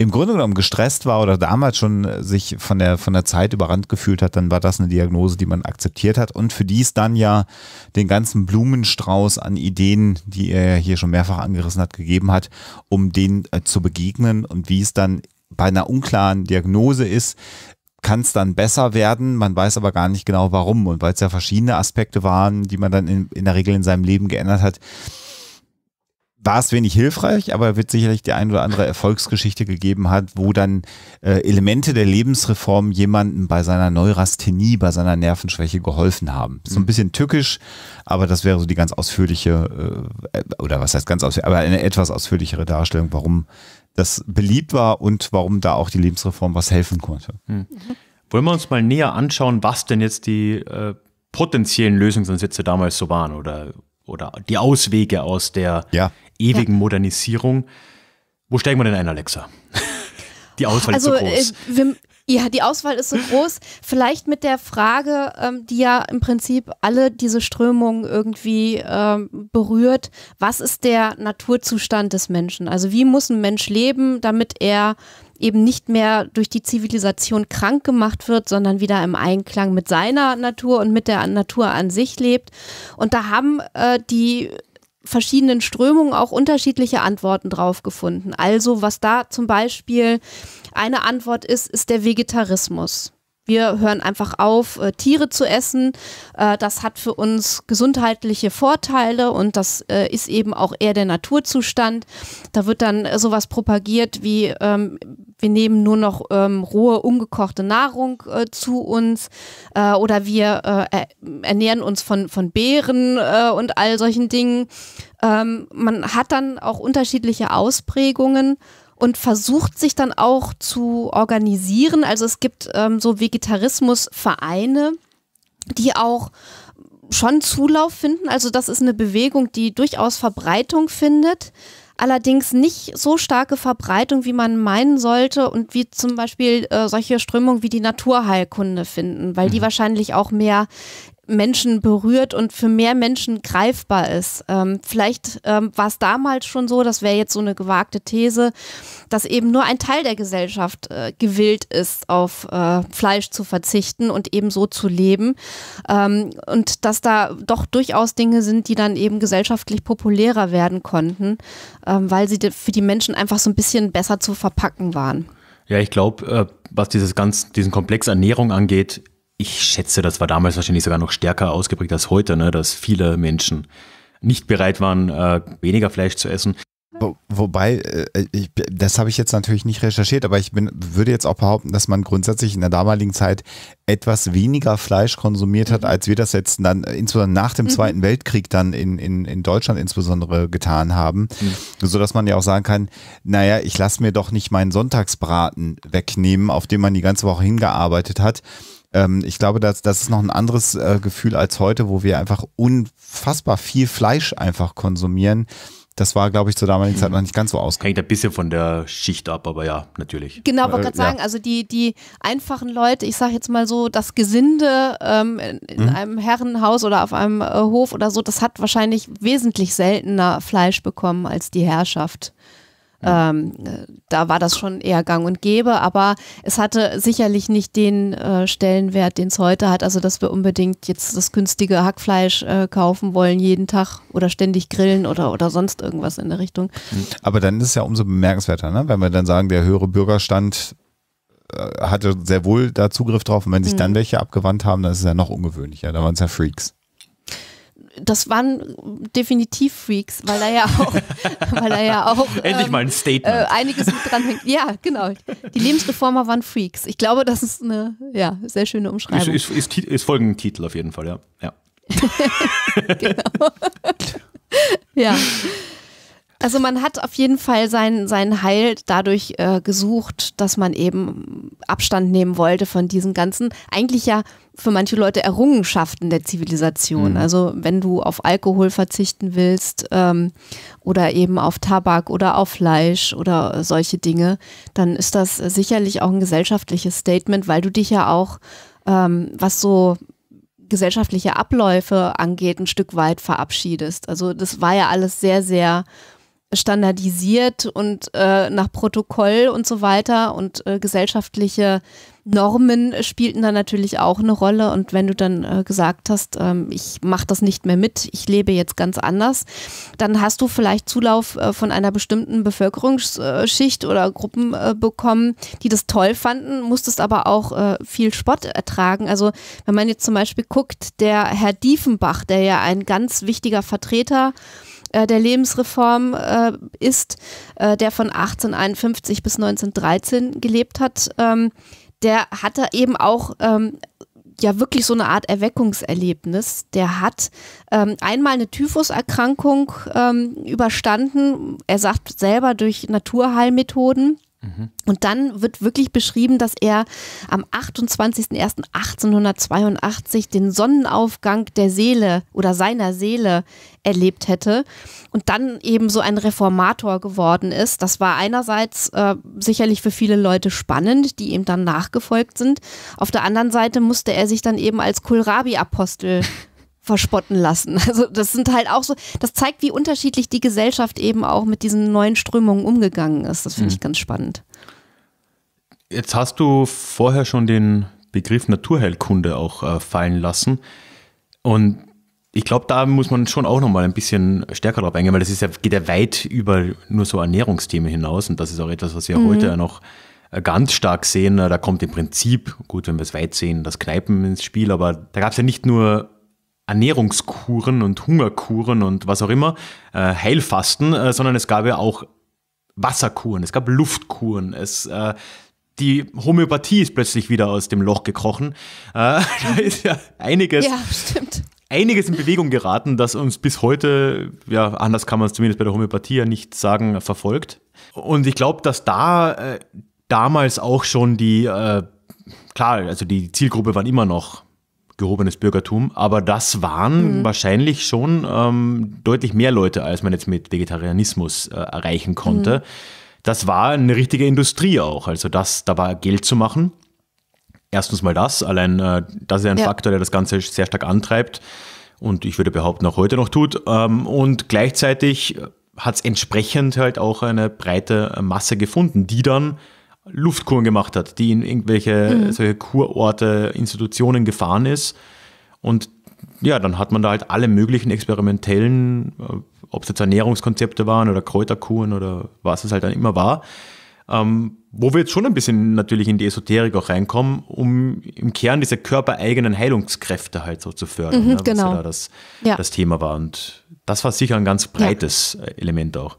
im Grunde genommen gestresst war oder damals schon sich von der, von der Zeit überrannt gefühlt hat, dann war das eine Diagnose, die man akzeptiert hat und für die es dann ja den ganzen Blumenstrauß an Ideen, die er hier schon mehrfach angerissen hat, gegeben hat, um denen äh, zu begegnen und wie es dann bei einer unklaren Diagnose ist, kann es dann besser werden. Man weiß aber gar nicht genau warum. Und weil es ja verschiedene Aspekte waren, die man dann in, in, der Regel in seinem Leben geändert hat, war es wenig hilfreich, aber wird sicherlich die ein oder andere Erfolgsgeschichte gegeben hat, wo dann äh, Elemente der Lebensreform jemandem bei seiner Neurasthenie, bei seiner Nervenschwäche geholfen haben. So ein mhm. bisschen tückisch, aber das wäre so die ganz ausführliche, äh, äh oder was heißt ganz ausführlich, aber eine etwas ausführlichere Darstellung, warum das beliebt war und warum da auch die Lebensreform was helfen konnte. Mhm. Wollen wir uns mal näher anschauen, was denn jetzt die äh, potenziellen Lösungsansätze damals so waren oder oder die Auswege aus der ja ewigen ja. Modernisierung. Wo steigen wir denn ein, Alexa? Die Auswahl also, ist so also, groß. Äh, wir, ja, die Auswahl ist so groß. Vielleicht mit der Frage, ähm, die ja im Prinzip alle diese Strömungen irgendwie ähm, berührt. Was ist der Naturzustand des Menschen? Also wie muss ein Mensch leben, damit er eben nicht mehr durch die Zivilisation krank gemacht wird, sondern wieder im Einklang mit seiner Natur und mit der Natur an sich lebt. Und da haben äh, die verschiedenen Strömungen auch unterschiedliche Antworten drauf gefunden. Also was da zum Beispiel eine Antwort ist, ist der Vegetarismus wir hören einfach auf, äh, Tiere zu essen. Äh, das hat für uns gesundheitliche Vorteile und das äh, ist eben auch eher der Naturzustand. Da wird dann äh, sowas propagiert wie, ähm, wir nehmen nur noch ähm, rohe, ungekochte Nahrung äh, zu uns äh, oder wir ernähren uns von, von Beeren und all solchen Dingen. Ähm, man hat dann auch unterschiedliche Ausprägungen und versucht sich dann auch zu organisieren. Also es gibt ähm, so Vegetarismusvereine, die auch schon Zulauf finden. Also das ist eine Bewegung, die durchaus Verbreitung findet. Allerdings nicht so starke Verbreitung, wie man meinen sollte und wie zum Beispiel äh, solche Strömungen wie die Naturheilkunde finden, weil die mhm. wahrscheinlich auch mehr Menschen berührt und für mehr Menschen greifbar ist. Ähm, vielleicht ähm, war es damals schon so, das wäre jetzt so eine gewagte These, dass eben nur ein Teil der Gesellschaft äh, gewillt ist, auf äh, Fleisch zu verzichten und eben so zu leben. Ähm, und dass da doch durchaus Dinge sind, die dann eben gesellschaftlich populärer werden konnten, ähm, weil sie für die Menschen einfach so ein bisschen besser zu verpacken waren. Ja, ich glaube, äh, was dieses ganz, diesen Komplex Ernährung angeht, ich schätze, das war damals wahrscheinlich sogar noch stärker ausgeprägt als heute, ne? dass viele Menschen nicht bereit waren, äh, weniger Fleisch zu essen. Wo, wobei, äh, ich, das habe ich jetzt natürlich nicht recherchiert, aber ich bin, würde jetzt auch behaupten, dass man grundsätzlich in der damaligen Zeit etwas weniger Fleisch konsumiert hat, mhm. als wir das jetzt dann, äh, insbesondere nach dem mhm. Zweiten Weltkrieg dann in, in, in Deutschland insbesondere getan haben. Mhm. Sodass man ja auch sagen kann, naja, ich lasse mir doch nicht meinen Sonntagsbraten wegnehmen, auf den man die ganze Woche hingearbeitet hat ähm, ich glaube, das, das ist noch ein anderes äh, Gefühl als heute, wo wir einfach unfassbar viel Fleisch einfach konsumieren. Das war, glaube ich, zur damaligen Zeit noch nicht ganz so aus. Hängt ein bisschen von der Schicht ab, aber ja, natürlich. Genau, äh, wollte gerade sagen, ja. also die, die einfachen Leute, ich sage jetzt mal so, das Gesinde ähm, in, in mhm. einem Herrenhaus oder auf einem äh, Hof oder so, das hat wahrscheinlich wesentlich seltener Fleisch bekommen als die Herrschaft. Ähm, äh, da war das schon eher gang und gäbe, aber es hatte sicherlich nicht den äh, Stellenwert, den es heute hat. Also, dass wir unbedingt jetzt das günstige Hackfleisch äh, kaufen wollen, jeden Tag oder ständig grillen oder, oder sonst irgendwas in der Richtung. Mhm. Aber dann ist es ja umso bemerkenswerter, ne? wenn wir dann sagen, der höhere Bürgerstand äh, hatte sehr wohl da Zugriff drauf und wenn sich mhm. dann welche abgewandt haben, dann ist es ja noch ungewöhnlicher, da waren es ja Freaks das waren definitiv Freaks, weil er ja auch, weil er ja auch endlich ähm, mal ein Statement äh, einiges mit hängt. Ja, genau. Die Lebensreformer waren Freaks. Ich glaube, das ist eine ja sehr schöne Umschreibung. Ist, ist, ist, ist folgenden Titel auf jeden Fall, ja. ja. genau. ja. Also man hat auf jeden Fall sein, sein Heil dadurch äh, gesucht, dass man eben Abstand nehmen wollte von diesen ganzen, eigentlich ja für manche Leute Errungenschaften der Zivilisation. Mhm. Also wenn du auf Alkohol verzichten willst ähm, oder eben auf Tabak oder auf Fleisch oder solche Dinge, dann ist das sicherlich auch ein gesellschaftliches Statement, weil du dich ja auch, ähm, was so gesellschaftliche Abläufe angeht, ein Stück weit verabschiedest. Also das war ja alles sehr, sehr standardisiert und äh, nach Protokoll und so weiter und äh, gesellschaftliche Normen spielten da natürlich auch eine Rolle. Und wenn du dann äh, gesagt hast, ähm, ich mache das nicht mehr mit, ich lebe jetzt ganz anders, dann hast du vielleicht Zulauf äh, von einer bestimmten Bevölkerungsschicht äh, oder Gruppen äh, bekommen, die das toll fanden, musstest aber auch äh, viel Spott ertragen. Also wenn man jetzt zum Beispiel guckt, der Herr Diefenbach, der ja ein ganz wichtiger Vertreter äh, der Lebensreform äh, ist, äh, der von 1851 bis 1913 gelebt hat, ähm, der hatte eben auch ähm, ja wirklich so eine Art Erweckungserlebnis. Der hat ähm, einmal eine Typhuserkrankung ähm, überstanden, er sagt selber durch Naturheilmethoden und dann wird wirklich beschrieben, dass er am 28.01.1882 den Sonnenaufgang der Seele oder seiner Seele erlebt hätte und dann eben so ein Reformator geworden ist. Das war einerseits äh, sicherlich für viele Leute spannend, die ihm dann nachgefolgt sind. Auf der anderen Seite musste er sich dann eben als Kohlrabi-Apostel verspotten lassen. Also das sind halt auch so, das zeigt, wie unterschiedlich die Gesellschaft eben auch mit diesen neuen Strömungen umgegangen ist. Das finde ich hm. ganz spannend. Jetzt hast du vorher schon den Begriff Naturheilkunde auch äh, fallen lassen. Und ich glaube, da muss man schon auch nochmal ein bisschen stärker drauf eingehen, weil das ist ja, geht ja weit über nur so Ernährungsthemen hinaus. Und das ist auch etwas, was wir mhm. heute ja noch äh, ganz stark sehen. Äh, da kommt im Prinzip, gut, wenn wir es weit sehen, das Kneipen ins Spiel, aber da gab es ja nicht nur Ernährungskuren und Hungerkuren und was auch immer, äh, Heilfasten, äh, sondern es gab ja auch Wasserkuren, es gab Luftkuren, es äh, die Homöopathie ist plötzlich wieder aus dem Loch gekrochen. Äh, da ist ja einiges, ja, einiges in Bewegung geraten, das uns bis heute, ja, anders kann man es zumindest bei der Homöopathie ja nicht sagen, verfolgt. Und ich glaube, dass da äh, damals auch schon die, äh, klar, also die Zielgruppe waren immer noch gehobenes Bürgertum, aber das waren mhm. wahrscheinlich schon ähm, deutlich mehr Leute, als man jetzt mit Vegetarianismus äh, erreichen konnte. Mhm. Das war eine richtige Industrie auch, also das, da war Geld zu machen. Erstens mal das, allein äh, das ist ein ja. Faktor, der das Ganze sehr stark antreibt und ich würde behaupten auch heute noch tut. Ähm, und gleichzeitig äh, hat es entsprechend halt auch eine breite äh, Masse gefunden, die dann Luftkuren gemacht hat, die in irgendwelche mhm. solche Kurorte, Institutionen gefahren ist. Und ja, dann hat man da halt alle möglichen experimentellen, äh, ob es jetzt Ernährungskonzepte waren oder Kräuterkuren oder was es halt dann immer war, ähm, wo wir jetzt schon ein bisschen natürlich in die Esoterik auch reinkommen, um im Kern diese körpereigenen Heilungskräfte halt so zu fördern, mhm, ne, genau. was ja genau. da das, ja. das Thema war. Und das war sicher ein ganz breites ja. Äh, Element auch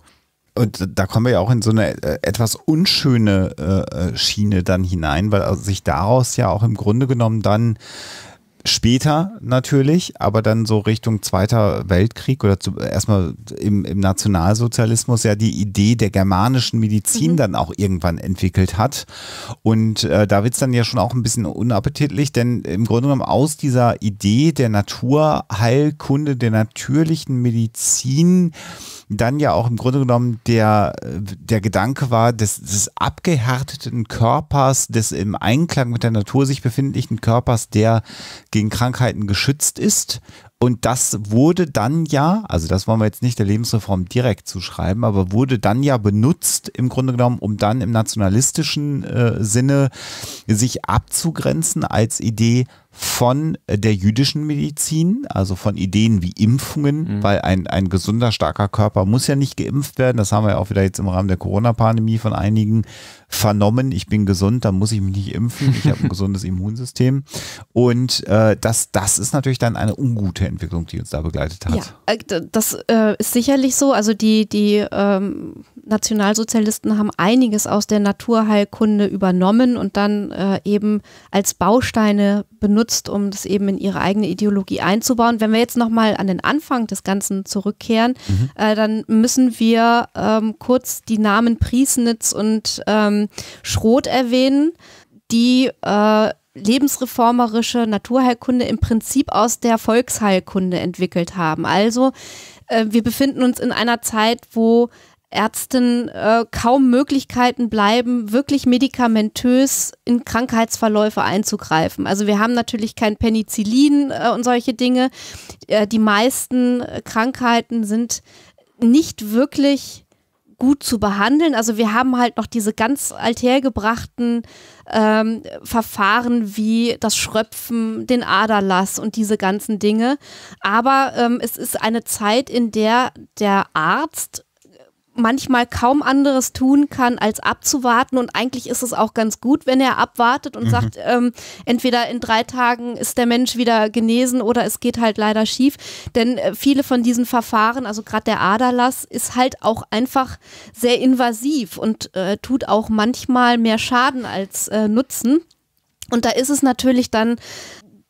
und da kommen wir ja auch in so eine äh, etwas unschöne äh, äh, Schiene dann hinein, weil also sich daraus ja auch im Grunde genommen dann später natürlich, aber dann so Richtung Zweiter Weltkrieg oder erstmal im, im, Nationalsozialismus ja die Idee der germanischen Medizin mhm. dann auch irgendwann entwickelt hat. Und äh, da wird es dann ja schon auch ein bisschen unappetitlich, denn im Grunde genommen aus dieser Idee der Naturheilkunde, der natürlichen Medizin dann ja auch im Grunde genommen der, der Gedanke war, des, des abgehärteten Körpers, des im Einklang mit der Natur sich befindlichen Körpers, der gegen Krankheiten geschützt ist. Und das wurde dann ja, also das wollen wir jetzt nicht der Lebensreform direkt zuschreiben, aber wurde dann ja benutzt im Grunde genommen, um dann im nationalistischen äh, Sinne sich abzugrenzen als Idee, von der jüdischen Medizin, also von Ideen wie Impfungen, mhm. weil ein, ein gesunder, starker Körper muss ja nicht geimpft werden. Das haben wir ja auch wieder jetzt im Rahmen der Corona-Pandemie von einigen vernommen. Ich bin gesund, da muss ich mich nicht impfen. Ich habe ein gesundes Immunsystem. Und äh, das, das ist natürlich dann eine ungute Entwicklung, die uns da begleitet hat. Ja, äh, das äh, ist sicherlich so. Also die, die ähm, Nationalsozialisten haben einiges aus der Naturheilkunde übernommen und dann äh, eben als Bausteine benutzt genutzt, um das eben in ihre eigene Ideologie einzubauen. Wenn wir jetzt nochmal an den Anfang des Ganzen zurückkehren, mhm. äh, dann müssen wir ähm, kurz die Namen Priesnitz und ähm, Schroth erwähnen, die äh, lebensreformerische Naturheilkunde im Prinzip aus der Volksheilkunde entwickelt haben. Also äh, wir befinden uns in einer Zeit, wo Ärzten äh, kaum Möglichkeiten bleiben, wirklich medikamentös in Krankheitsverläufe einzugreifen. Also wir haben natürlich kein Penicillin äh, und solche Dinge. Äh, die meisten Krankheiten sind nicht wirklich gut zu behandeln. Also wir haben halt noch diese ganz althergebrachten ähm, Verfahren wie das Schröpfen, den Aderlass und diese ganzen Dinge. Aber ähm, es ist eine Zeit, in der der Arzt manchmal kaum anderes tun kann, als abzuwarten. Und eigentlich ist es auch ganz gut, wenn er abwartet und mhm. sagt, ähm, entweder in drei Tagen ist der Mensch wieder genesen oder es geht halt leider schief. Denn äh, viele von diesen Verfahren, also gerade der Aderlass, ist halt auch einfach sehr invasiv und äh, tut auch manchmal mehr Schaden als äh, Nutzen. Und da ist es natürlich dann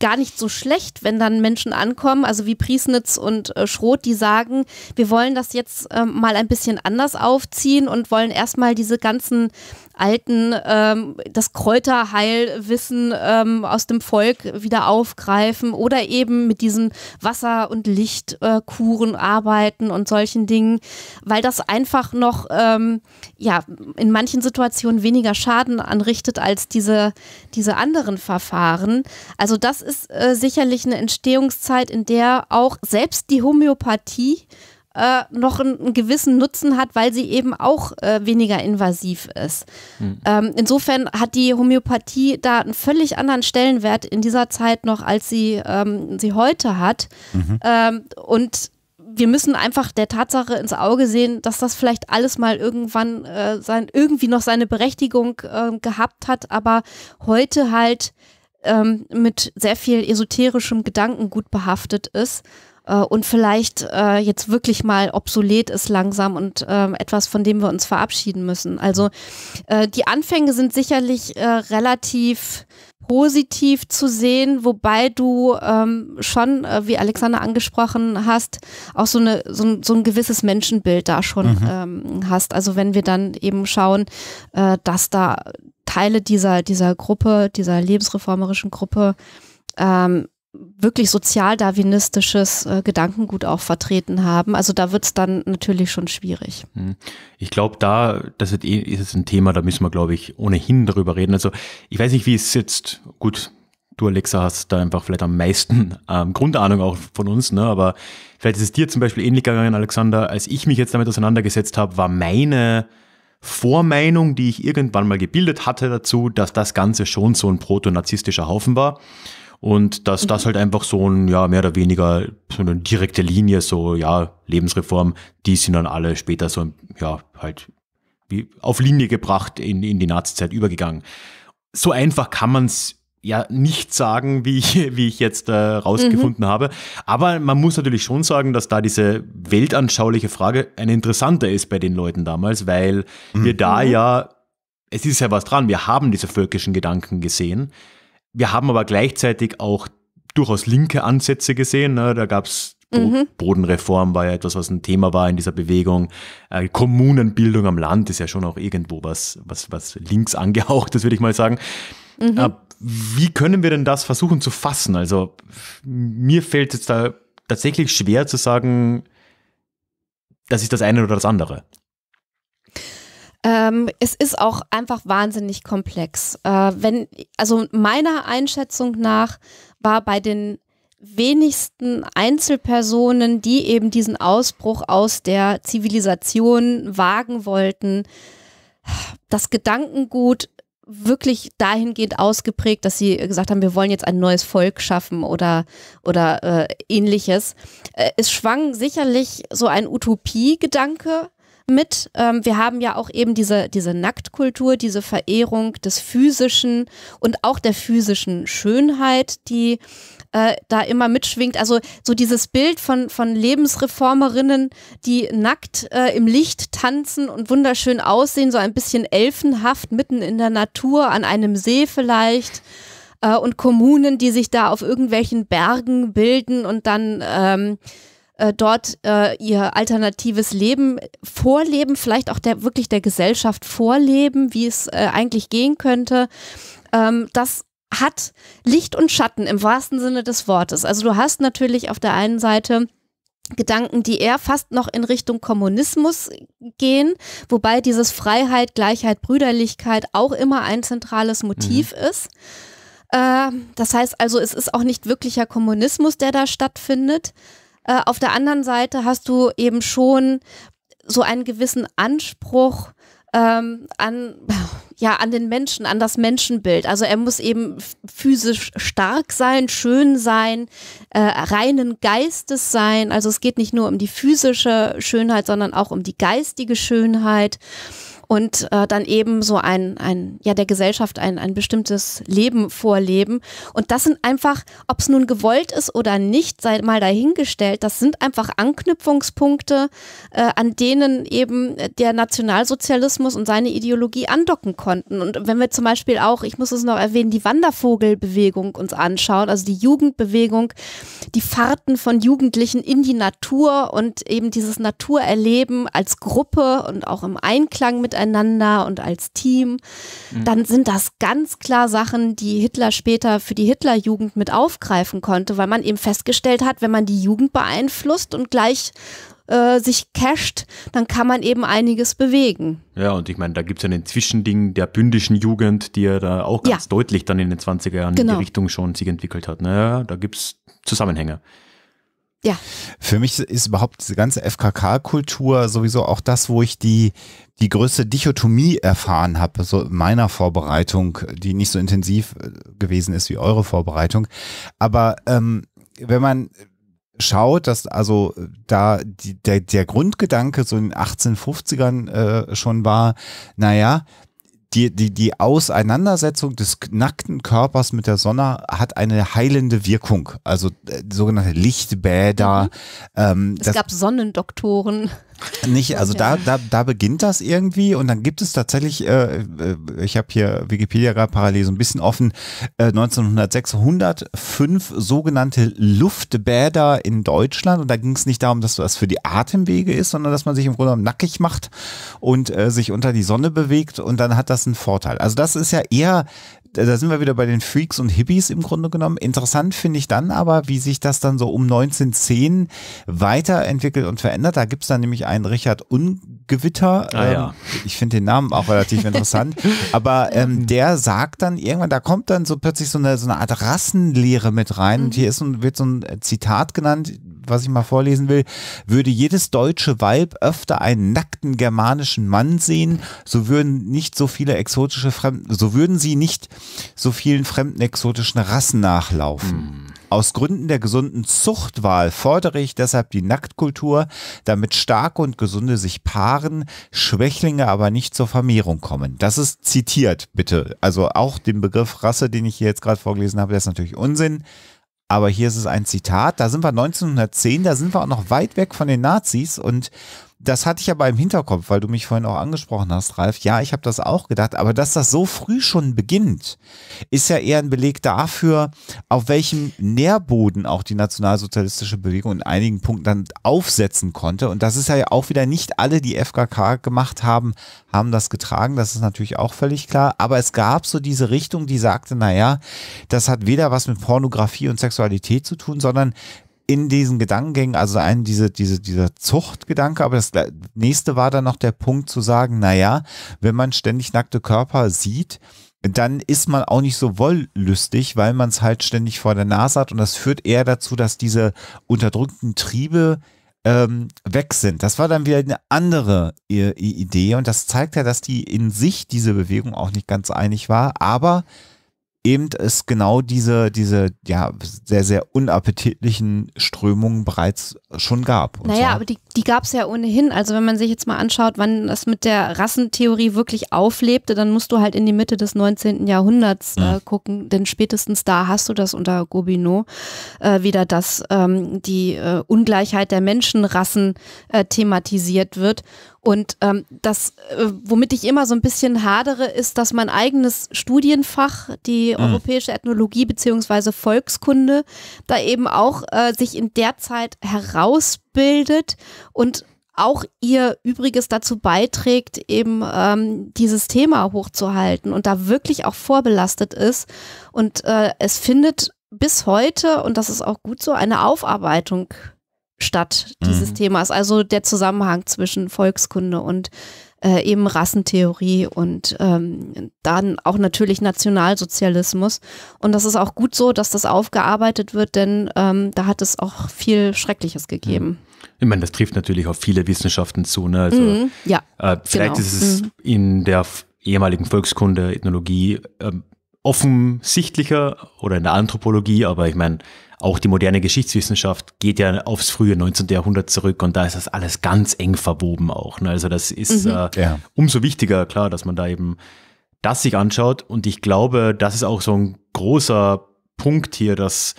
gar nicht so schlecht, wenn dann Menschen ankommen, also wie Priesnitz und äh, Schroth, die sagen, wir wollen das jetzt ähm, mal ein bisschen anders aufziehen und wollen erstmal diese ganzen alten, ähm, das Kräuterheilwissen ähm, aus dem Volk wieder aufgreifen oder eben mit diesen Wasser- und Lichtkuren äh, arbeiten und solchen Dingen, weil das einfach noch ähm, ja, in manchen Situationen weniger Schaden anrichtet als diese, diese anderen Verfahren. Also das ist äh, sicherlich eine Entstehungszeit, in der auch selbst die Homöopathie äh, noch einen, einen, gewissen Nutzen hat, weil sie eben auch äh, weniger invasiv ist. Mhm. Ähm, insofern hat die Homöopathie da einen völlig anderen Stellenwert in dieser Zeit noch, als sie, ähm, sie heute hat. Mhm. Ähm, und wir müssen einfach der Tatsache ins Auge sehen, dass das vielleicht alles mal irgendwann äh, sein, irgendwie noch seine Berechtigung äh, gehabt hat, aber heute halt ähm, mit sehr viel esoterischem Gedankengut behaftet ist. Äh, und vielleicht äh, jetzt wirklich mal obsolet ist langsam und äh, etwas, von dem wir uns verabschieden müssen. Also äh, die Anfänge sind sicherlich äh, relativ positiv zu sehen, wobei du ähm, schon, äh, wie Alexander angesprochen hast, auch so, eine, so, so ein gewisses Menschenbild da schon mhm. ähm, hast. Also wenn wir dann eben schauen, äh, dass da Teile dieser, dieser Gruppe, dieser lebensreformerischen Gruppe ähm, wirklich sozialdarwinistisches äh, Gedankengut auch vertreten haben. Also da wird's dann natürlich schon schwierig. Hm. Ich glaube, da, das ist, eh, ist jetzt ein Thema, da müssen wir, glaube ich, ohnehin drüber reden. Also ich weiß nicht, wie es jetzt, gut, du Alexa hast da einfach vielleicht am meisten ähm, Grundahnung auch von uns, ne? aber vielleicht ist es dir zum Beispiel ähnlich gegangen, Alexander, als ich mich jetzt damit auseinandergesetzt habe, war meine Vormeinung, die ich irgendwann mal gebildet hatte dazu, dass das Ganze schon so ein proto-narzisstischer Haufen war. Und dass mhm. das halt einfach so ein, ja, mehr oder weniger so eine direkte Linie, so, ja, Lebensreform, die sind dann alle später so, ja, halt wie auf Linie gebracht in, in die Nazizeit übergegangen. So einfach kann man es ja nicht sagen, wie ich, wie ich jetzt äh, rausgefunden mhm. habe. Aber man muss natürlich schon sagen, dass da diese weltanschauliche Frage eine interessante ist bei den Leuten damals, weil mhm. wir da mhm. ja, es ist ja was dran, wir haben diese völkischen Gedanken gesehen. Wir haben aber gleichzeitig auch durchaus linke Ansätze gesehen. Ne? Da gab es Bo mhm. Bodenreform war ja etwas, was ein Thema war in dieser Bewegung. Äh, Kommunenbildung am Land ist ja schon auch irgendwo was, was, was links angehaucht, das würde ich mal sagen. Mhm. Äh, wie können wir denn das versuchen zu fassen? Also mir fällt jetzt da tatsächlich schwer zu sagen, das ist das eine oder das andere. Ähm, es ist auch einfach wahnsinnig komplex. Äh, wenn, also meiner Einschätzung nach war bei den wenigsten Einzelpersonen, die eben diesen Ausbruch aus der Zivilisation wagen wollten, das Gedankengut wirklich dahingehend ausgeprägt, dass sie gesagt haben, wir wollen jetzt ein neues Volk schaffen oder, oder äh, ähnliches. Äh, es schwang sicherlich so ein Utopiegedanke mit. Ähm, wir haben ja auch eben diese, diese Nacktkultur, diese Verehrung des physischen und auch der physischen Schönheit, die äh, da immer mitschwingt. Also so dieses Bild von, von Lebensreformerinnen, die nackt äh, im Licht tanzen und wunderschön aussehen, so ein bisschen elfenhaft mitten in der Natur, an einem See vielleicht äh, und Kommunen, die sich da auf irgendwelchen Bergen bilden und dann ähm, äh, dort äh, ihr alternatives Leben vorleben, vielleicht auch der, wirklich der Gesellschaft vorleben, wie es äh, eigentlich gehen könnte. Ähm, das hat Licht und Schatten im wahrsten Sinne des Wortes. Also du hast natürlich auf der einen Seite Gedanken, die eher fast noch in Richtung Kommunismus gehen, wobei dieses Freiheit, Gleichheit, Brüderlichkeit auch immer ein zentrales Motiv mhm. ist. Äh, das heißt also, es ist auch nicht wirklicher Kommunismus, der da stattfindet, äh, auf der anderen Seite hast du eben schon so einen gewissen Anspruch ähm, an, ja, an den Menschen, an das Menschenbild. Also er muss eben physisch stark sein, schön sein, äh, reinen Geistes sein. Also es geht nicht nur um die physische Schönheit, sondern auch um die geistige Schönheit und äh, dann eben so ein, ein, ja, der Gesellschaft ein, ein bestimmtes Leben vorleben. Und das sind einfach, ob es nun gewollt ist oder nicht, sei mal dahingestellt, das sind einfach Anknüpfungspunkte, äh, an denen eben der Nationalsozialismus und seine Ideologie andocken konnten. Und wenn wir zum Beispiel auch, ich muss es noch erwähnen, die Wandervogelbewegung uns anschauen, also die Jugendbewegung, die Fahrten von Jugendlichen in die Natur und eben dieses Naturerleben als Gruppe und auch im Einklang mit miteinander und als Team, mhm. dann sind das ganz klar Sachen, die Hitler später für die Hitlerjugend mit aufgreifen konnte, weil man eben festgestellt hat, wenn man die Jugend beeinflusst und gleich äh, sich casht, dann kann man eben einiges bewegen. Ja, und ich meine, da gibt es ja ein Zwischending der bündischen Jugend, die ja da auch ganz ja. deutlich dann in den 20er Jahren genau. in die genau. Richtung schon sich entwickelt hat. Naja, da gibt es Zusammenhänge. Ja. Für mich ist überhaupt diese ganze FKK-Kultur sowieso auch das, wo ich die, die größte Dichotomie erfahren habe, so meiner Vorbereitung, die nicht so intensiv äh, gewesen ist wie eure Vorbereitung. Aber ähm, wenn man schaut, dass also da die, der, der Grundgedanke so in den 1850ern äh, schon war, naja, die, die, die Auseinandersetzung des nackten Körpers mit der Sonne hat eine heilende Wirkung. Also äh, sogenannte Lichtbäder. Mhm. Ähm, es gab Sonnendoktoren. Nicht, also da, da, da beginnt das irgendwie und dann gibt es tatsächlich, äh, äh ich habe hier Wikipedia gerade parallel so ein bisschen offen, äh, 1906 105 sogenannte Luftbäder in Deutschland und da ging es nicht darum, dass das für die Atemwege ist, sondern dass man sich im Grunde genommen nackig macht und äh, sich unter die Sonne bewegt und dann hat das einen Vorteil. Also das ist ja eher da sind wir wieder bei den Freaks und Hippies im Grunde genommen. Interessant finde ich dann aber, wie sich das dann so um 1910 weiterentwickelt und verändert. Da gibt es dann nämlich einen Richard Ungewitter. Ah, ähm, ja. Ich finde den Namen auch relativ interessant. Aber ähm, der sagt dann irgendwann, da kommt dann so plötzlich so eine, so eine Art Rassenlehre mit rein. Mhm. Und hier ist und wird so ein Zitat genannt, was ich mal vorlesen will, würde jedes deutsche Weib öfter einen nackten germanischen Mann sehen, so würden nicht so viele exotische Fremden, so würden sie nicht so vielen fremden exotischen Rassen nachlaufen. Hm. Aus Gründen der gesunden Zuchtwahl fordere ich deshalb die Nacktkultur, damit starke und gesunde sich paaren, Schwächlinge aber nicht zur Vermehrung kommen. Das ist zitiert, bitte. Also auch den Begriff Rasse, den ich hier jetzt gerade vorgelesen habe, der ist natürlich Unsinn. Aber hier ist es ein Zitat. Da sind wir 1910, da sind wir auch noch weit weg von den Nazis und das hatte ich aber im Hinterkopf, weil du mich vorhin auch angesprochen hast, Ralf. Ja, ich habe das auch gedacht, aber dass das so früh schon beginnt, ist ja eher ein Beleg dafür, auf welchem Nährboden auch die nationalsozialistische Bewegung in einigen Punkten dann aufsetzen konnte. Und das ist ja auch wieder nicht alle, die FKK gemacht haben, haben das getragen. Das ist natürlich auch völlig klar. Aber es gab so diese Richtung, die sagte, naja, das hat weder was mit Pornografie und Sexualität zu tun, sondern in diesen Gedankengängen, also einen diese, diese, dieser Zuchtgedanke, aber das nächste war dann noch der Punkt zu sagen, naja, wenn man ständig nackte Körper sieht, dann ist man auch nicht so wollüstig, weil man es halt ständig vor der Nase hat und das führt eher dazu, dass diese unterdrückten Triebe ähm, weg sind. Das war dann wieder eine andere äh, Idee und das zeigt ja, dass die in sich diese Bewegung auch nicht ganz einig war, aber eben es genau diese, diese ja, sehr, sehr unappetitlichen Strömungen bereits schon gab. naja, aber die, die gab es ja ohnehin. Also wenn man sich jetzt mal anschaut, wann das mit der Rassentheorie wirklich auflebte, dann musst du halt in die Mitte des 19. Jahrhunderts äh, mhm. gucken, denn spätestens da hast du das unter Gobineau äh, wieder, dass ähm, die äh, Ungleichheit der Menschenrassen äh, thematisiert wird und ähm, das, äh, womit ich immer so ein bisschen hadere, ist, dass mein eigenes Studienfach, die mhm. europäische Ethnologie beziehungsweise Volkskunde, da eben auch äh, sich in der Zeit herausbildet und auch ihr Übriges dazu beiträgt, eben ähm, dieses Thema hochzuhalten und da wirklich auch vorbelastet ist. Und äh, es findet bis heute, und das ist auch gut so, eine Aufarbeitung statt, mhm. dieses mhm. Themas. Also der Zusammenhang zwischen Volkskunde und äh, eben Rassentheorie und ähm, dann auch natürlich Nationalsozialismus. Und das ist auch gut so, dass das aufgearbeitet wird, denn ähm, da hat es auch viel Schreckliches gegeben. Mhm. Ich meine, das trifft natürlich auf viele Wissenschaften zu. Ne? Also, mhm, ja, äh, genau. vielleicht genau. ist es mhm. in der ehemaligen Volkskunde, Ethnologie äh, offensichtlicher oder in der Anthropologie, aber ich meine, auch die moderne Geschichtswissenschaft geht ja aufs frühe 19. Jahrhundert zurück und da ist das alles ganz eng verwoben auch. Ne? Also das ist mhm. äh, ja. umso wichtiger, klar, dass man da eben das sich anschaut. Und ich glaube, das ist auch so ein großer Punkt hier, dass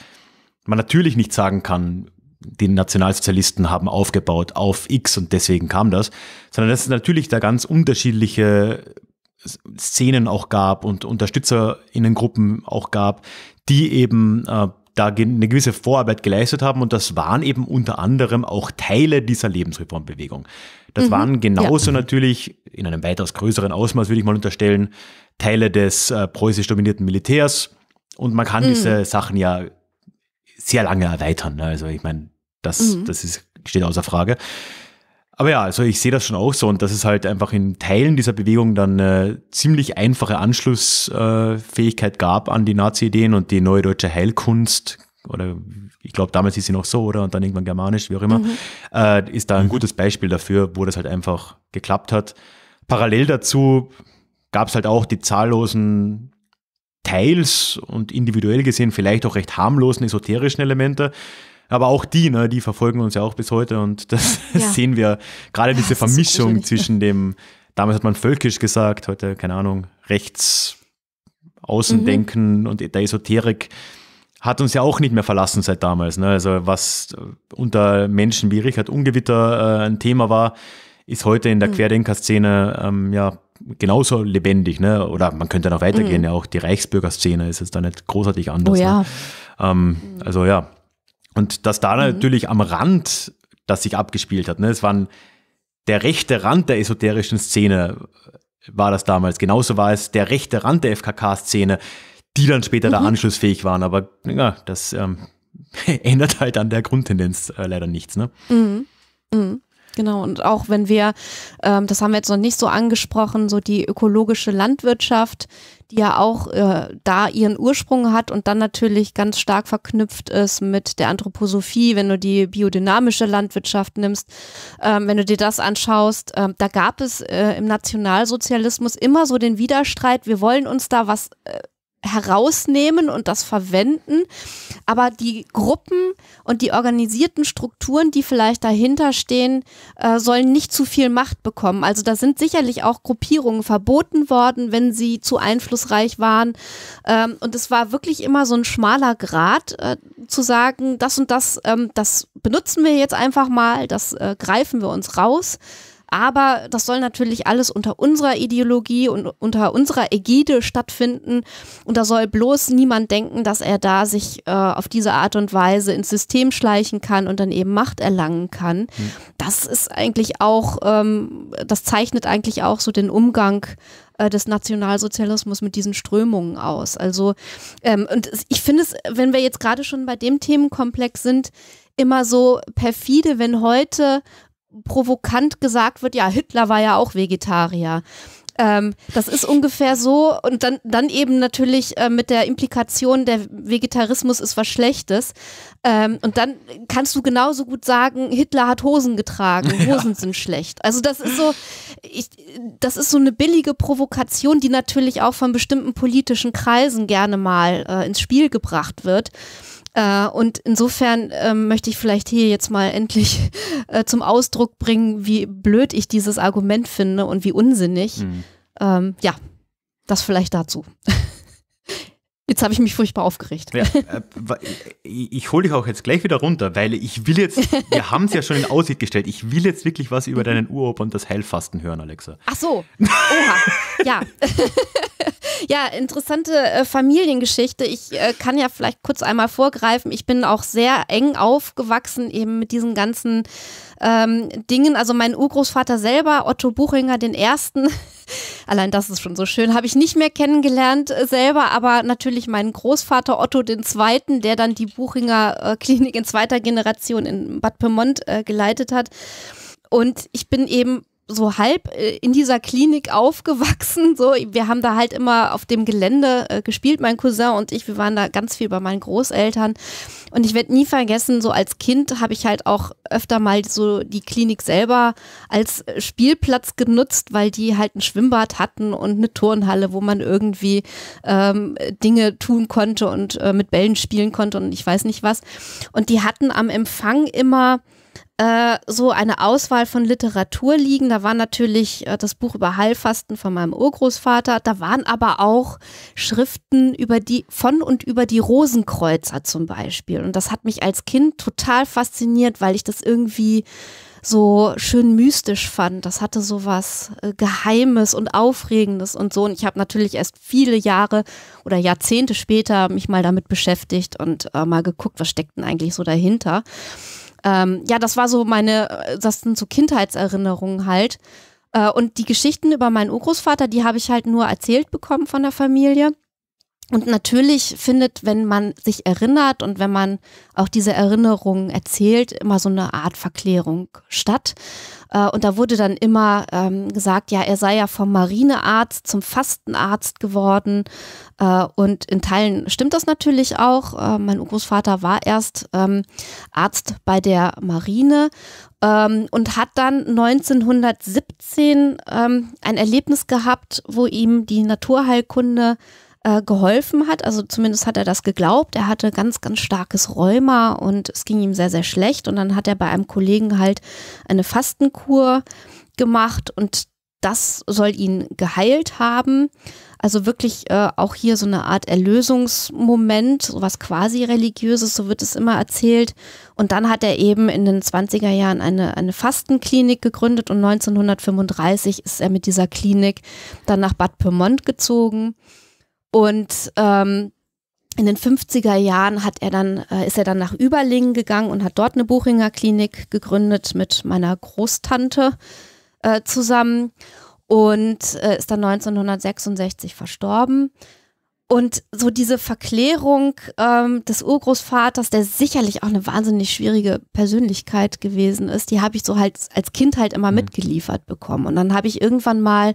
man natürlich nicht sagen kann, die Nationalsozialisten haben aufgebaut auf X und deswegen kam das, sondern dass es natürlich da ganz unterschiedliche Szenen auch gab und UnterstützerInnengruppen auch gab, die eben äh, da eine gewisse Vorarbeit geleistet haben und das waren eben unter anderem auch Teile dieser Lebensreformbewegung. Das mhm, waren genauso ja. natürlich in einem weitaus größeren Ausmaß, würde ich mal unterstellen, Teile des äh, preußisch dominierten Militärs und man kann mhm. diese Sachen ja sehr lange erweitern. Ne? Also ich meine, das, mhm. das ist, steht außer Frage. Aber ja, also ich sehe das schon auch so und dass es halt einfach in Teilen dieser Bewegung dann eine äh, ziemlich einfache Anschlussfähigkeit gab an die Nazi-Ideen und die neue deutsche Heilkunst oder ich glaube, damals ist sie noch so, oder? Und dann irgendwann germanisch, wie auch immer, mhm. äh, ist da ein mhm. gutes Beispiel dafür, wo das halt einfach geklappt hat. Parallel dazu gab es halt auch die zahllosen, teils und individuell gesehen vielleicht auch recht harmlosen esoterischen Elemente, aber auch die, ne, die verfolgen uns ja auch bis heute und das ja. sehen wir gerade diese Vermischung zwischen dem, damals hat man völkisch gesagt, heute, keine Ahnung, rechts, Außendenken mhm. und der Esoterik hat uns ja auch nicht mehr verlassen seit damals. Ne? Also was unter Menschen wie Richard Ungewitter äh, ein Thema war, ist heute in der mhm. Querdenker-Szene ähm, ja genauso lebendig. Ne? Oder man könnte noch weitergehen, mhm. ja auch die Reichsbürgerszene ist jetzt da nicht großartig anders. Oh ja. ne? ähm, also ja, und dass da mhm. natürlich am Rand das sich abgespielt hat. Ne? Es waren der rechte Rand der esoterischen Szene äh, war das damals. Genauso war es der rechte Rand der FKK-Szene, die dann später mhm. da anschlussfähig waren. Aber ja, das ähm, ändert halt an der Grundtendenz äh, leider nichts. Ne? Mhm. Mhm. Genau, und auch wenn wir, ähm, das haben wir jetzt noch nicht so angesprochen, so die ökologische Landwirtschaft, die ja auch äh, da ihren Ursprung hat und dann natürlich ganz stark verknüpft ist mit der Anthroposophie, wenn du die biodynamische Landwirtschaft nimmst, ähm, wenn du dir das anschaust, äh, da gab es äh, im Nationalsozialismus immer so den Widerstreit, wir wollen uns da was äh, herausnehmen und das verwenden. Aber die Gruppen und die organisierten Strukturen, die vielleicht dahinter stehen, äh, sollen nicht zu viel Macht bekommen. Also da sind sicherlich auch Gruppierungen verboten worden, wenn sie zu einflussreich waren. Ähm, und es war wirklich immer so ein schmaler Grad äh, zu sagen, das und das, ähm, das benutzen wir jetzt einfach mal, das äh, greifen wir uns raus. Aber das soll natürlich alles unter unserer Ideologie und unter unserer Ägide stattfinden. Und da soll bloß niemand denken, dass er da sich äh, auf diese Art und Weise ins System schleichen kann und dann eben Macht erlangen kann. Mhm. Das ist eigentlich auch, ähm, das zeichnet eigentlich auch so den Umgang äh, des Nationalsozialismus mit diesen Strömungen aus. Also, ähm, und ich finde es, wenn wir jetzt gerade schon bei dem Themenkomplex sind, immer so perfide, wenn heute provokant gesagt wird, ja, Hitler war ja auch Vegetarier. Ähm, das ist ungefähr so und dann, dann eben natürlich äh, mit der Implikation, der Vegetarismus ist was Schlechtes. Ähm, und dann kannst du genauso gut sagen, Hitler hat Hosen getragen, Hosen ja. sind schlecht. Also das ist so, ich, das ist so eine billige Provokation, die natürlich auch von bestimmten politischen Kreisen gerne mal äh, ins Spiel gebracht wird. Äh, und insofern äh, möchte ich vielleicht hier jetzt mal endlich äh, zum Ausdruck bringen, wie blöd ich dieses Argument finde und wie unsinnig. Mhm. Ähm, ja, das vielleicht dazu. Jetzt habe ich mich furchtbar aufgeregt. Ja, äh, ich hole dich auch jetzt gleich wieder runter, weil ich will jetzt, wir haben es ja schon in Aussicht gestellt, ich will jetzt wirklich was über mhm. deinen Urlaub und das Heilfasten hören, Alexa. Ach so, oha, ja. ja, interessante äh, Familiengeschichte. Ich äh, kann ja vielleicht kurz einmal vorgreifen. Ich bin auch sehr eng aufgewachsen eben mit diesen ganzen ähm, Dingen. Also mein Urgroßvater selber, Otto Buchinger, den ersten Allein das ist schon so schön. Habe ich nicht mehr kennengelernt äh, selber, aber natürlich meinen Großvater Otto II., der dann die Buchinger äh, Klinik in zweiter Generation in Bad Pyrmont äh, geleitet hat. Und ich bin eben so halb äh, in dieser Klinik aufgewachsen. So, wir haben da halt immer auf dem Gelände äh, gespielt, mein Cousin und ich. Wir waren da ganz viel bei meinen Großeltern. Und ich werde nie vergessen, so als Kind habe ich halt auch öfter mal so die Klinik selber als äh, Spielplatz genutzt, weil die halt ein Schwimmbad hatten und eine Turnhalle, wo man irgendwie ähm, Dinge tun konnte und äh, mit Bällen spielen konnte und ich weiß nicht was. Und die hatten am Empfang immer äh, so eine Auswahl von Literatur liegen. Da war natürlich äh, das Buch über Heilfasten von meinem Urgroßvater. Da waren aber auch Schriften über die, von und über die Rosenkreuzer zum Beispiel. Und das hat mich als Kind total fasziniert, weil ich das irgendwie so schön mystisch fand. Das hatte so was äh, Geheimes und Aufregendes und so. Und ich habe natürlich erst viele Jahre oder Jahrzehnte später mich mal damit beschäftigt und äh, mal geguckt, was steckt denn eigentlich so dahinter ähm, ja, das war so meine, äh, das sind so Kindheitserinnerungen halt. Äh, und die Geschichten über meinen Urgroßvater, die habe ich halt nur erzählt bekommen von der Familie. Und natürlich findet, wenn man sich erinnert und wenn man auch diese Erinnerungen erzählt, immer so eine Art Verklärung statt. Äh, und da wurde dann immer ähm, gesagt, ja, er sei ja vom Marinearzt zum Fastenarzt geworden. Äh, und in Teilen stimmt das natürlich auch. Äh, mein Urgroßvater war erst ähm, Arzt bei der Marine ähm, und hat dann 1917 ähm, ein Erlebnis gehabt, wo ihm die Naturheilkunde äh, geholfen hat. Also zumindest hat er das geglaubt. Er hatte ganz, ganz starkes Rheuma und es ging ihm sehr, sehr schlecht. Und dann hat er bei einem Kollegen halt eine Fastenkur gemacht und das soll ihn geheilt haben. Also wirklich äh, auch hier so eine Art Erlösungsmoment, sowas quasi religiöses, so wird es immer erzählt. Und dann hat er eben in den 20er Jahren eine, eine Fastenklinik gegründet und 1935 ist er mit dieser Klinik dann nach Bad Pyrmont gezogen. Und ähm, in den 50er Jahren hat er dann, äh, ist er dann nach Überlingen gegangen und hat dort eine Buchinger Klinik gegründet mit meiner Großtante äh, zusammen und äh, ist dann 1966 verstorben. Und so diese Verklärung ähm, des Urgroßvaters, der sicherlich auch eine wahnsinnig schwierige Persönlichkeit gewesen ist, die habe ich so halt als Kind halt immer mhm. mitgeliefert bekommen. Und dann habe ich irgendwann mal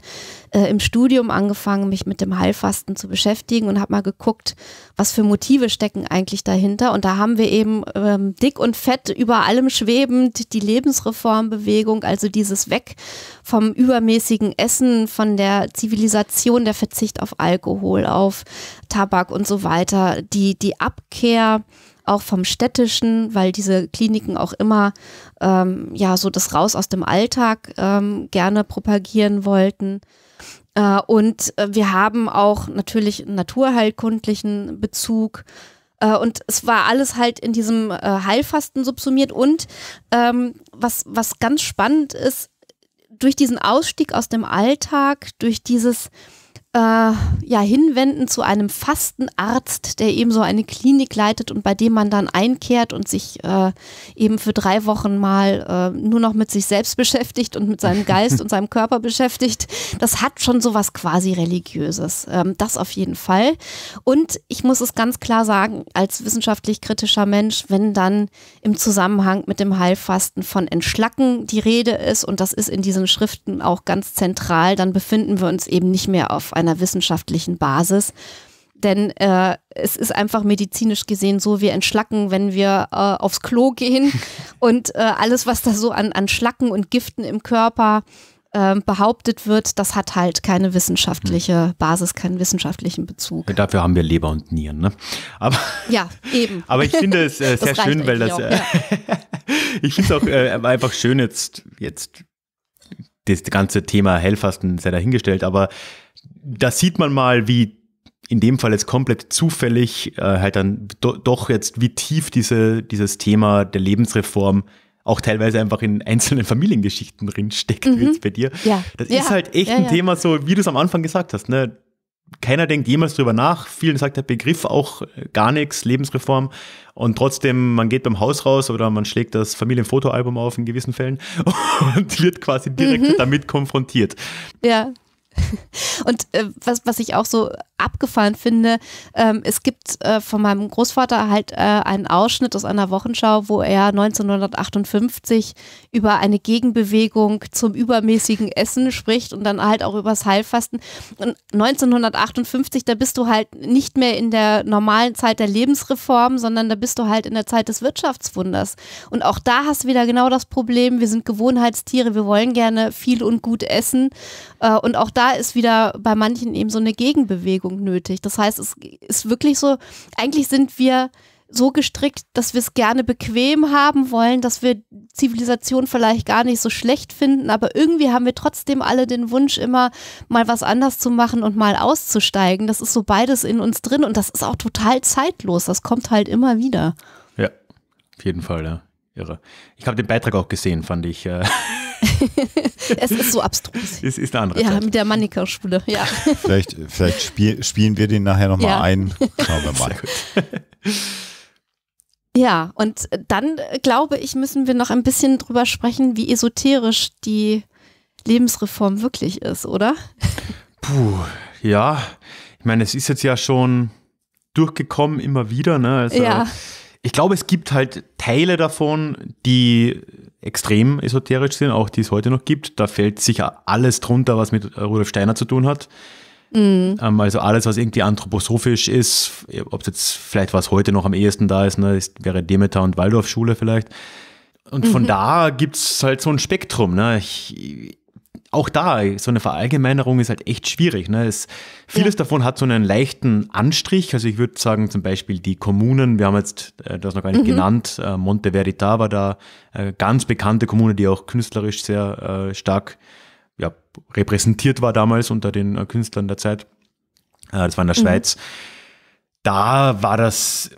äh, im Studium angefangen, mich mit dem Heilfasten zu beschäftigen und habe mal geguckt, was für Motive stecken eigentlich dahinter. Und da haben wir eben ähm, dick und fett über allem schwebend die Lebensreformbewegung, also dieses Weg vom übermäßigen Essen, von der Zivilisation, der Verzicht auf Alkohol, auf Tabak und so weiter, die, die Abkehr auch vom städtischen, weil diese Kliniken auch immer ähm, ja so das Raus aus dem Alltag ähm, gerne propagieren wollten. Äh, und äh, wir haben auch natürlich einen naturheilkundlichen Bezug. Äh, und es war alles halt in diesem äh, Heilfasten subsumiert. Und ähm, was, was ganz spannend ist, durch diesen Ausstieg aus dem Alltag, durch dieses äh, ja, hinwenden zu einem Fastenarzt, der eben so eine Klinik leitet und bei dem man dann einkehrt und sich äh, eben für drei Wochen mal äh, nur noch mit sich selbst beschäftigt und mit seinem Geist und seinem Körper beschäftigt. Das hat schon sowas quasi religiöses. Ähm, das auf jeden Fall. Und ich muss es ganz klar sagen, als wissenschaftlich kritischer Mensch, wenn dann im Zusammenhang mit dem Heilfasten von Entschlacken die Rede ist und das ist in diesen Schriften auch ganz zentral, dann befinden wir uns eben nicht mehr auf einer einer wissenschaftlichen Basis. Denn äh, es ist einfach medizinisch gesehen so, wir entschlacken, wenn wir äh, aufs Klo gehen. Und äh, alles, was da so an, an Schlacken und Giften im Körper ähm, behauptet wird, das hat halt keine wissenschaftliche hm. Basis, keinen wissenschaftlichen Bezug. Dafür haben wir Leber und Nieren, ne? Aber, ja, eben. Aber ich finde es äh, sehr schön, weil das. Auch, äh, ja. ich finde es auch äh, einfach schön, jetzt, jetzt das ganze Thema Hellfasten sehr dahingestellt, aber da sieht man mal, wie in dem Fall jetzt komplett zufällig äh, halt dann do, doch jetzt, wie tief diese, dieses Thema der Lebensreform auch teilweise einfach in einzelnen Familiengeschichten drinsteckt, mhm. wie jetzt bei dir. Ja. Das ja. ist halt echt ja, ein Thema, so wie du es am Anfang gesagt hast, ne? Keiner denkt jemals drüber nach. Vielen sagt der Begriff auch äh, gar nichts, Lebensreform. Und trotzdem, man geht beim Haus raus oder man schlägt das Familienfotoalbum auf in gewissen Fällen und wird quasi direkt mhm. damit konfrontiert. Ja, Und äh, was, was ich auch so abgefahren finde, ähm, es gibt äh, von meinem Großvater halt äh, einen Ausschnitt aus einer Wochenschau, wo er 1958 über eine Gegenbewegung zum übermäßigen Essen spricht und dann halt auch übers Heilfasten. Und 1958, da bist du halt nicht mehr in der normalen Zeit der Lebensreform, sondern da bist du halt in der Zeit des Wirtschaftswunders. Und auch da hast du wieder genau das Problem, wir sind Gewohnheitstiere, wir wollen gerne viel und gut essen. Äh, und auch da ist wieder bei manchen eben so eine Gegenbewegung nötig. Das heißt, es ist wirklich so, eigentlich sind wir so gestrickt, dass wir es gerne bequem haben wollen, dass wir Zivilisation vielleicht gar nicht so schlecht finden, aber irgendwie haben wir trotzdem alle den Wunsch, immer mal was anders zu machen und mal auszusteigen. Das ist so beides in uns drin und das ist auch total zeitlos. Das kommt halt immer wieder. Ja, auf jeden Fall, ja. Irre. Ich habe den Beitrag auch gesehen, fand ich. Äh. es ist so abstrus. Es ist eine andere Ja, Zeit. mit der Manniker-Schule, ja. Vielleicht, vielleicht spiel, spielen wir den nachher nochmal ja. ein. Schauen wir mal. Ja, und dann glaube ich, müssen wir noch ein bisschen drüber sprechen, wie esoterisch die Lebensreform wirklich ist, oder? Puh, ja. Ich meine, es ist jetzt ja schon durchgekommen immer wieder. Ne? Also, ja ich glaube, es gibt halt Teile davon, die extrem esoterisch sind, auch die es heute noch gibt. Da fällt sicher alles drunter, was mit Rudolf Steiner zu tun hat. Mhm. Ähm, also alles, was irgendwie anthroposophisch ist, ob es jetzt vielleicht was heute noch am ehesten da ist, ne, wäre Demeter und Waldorfschule vielleicht. Und von mhm. da gibt es halt so ein Spektrum. Ne? Ich, auch da, so eine Verallgemeinerung ist halt echt schwierig. Ne? Es, vieles ja. davon hat so einen leichten Anstrich. Also ich würde sagen, zum Beispiel die Kommunen, wir haben jetzt äh, das noch gar nicht mhm. genannt, äh, Monte Verita war da äh, ganz bekannte Kommune, die auch künstlerisch sehr äh, stark ja, repräsentiert war damals unter den äh, Künstlern der Zeit. das war in der mhm. Schweiz. Da war das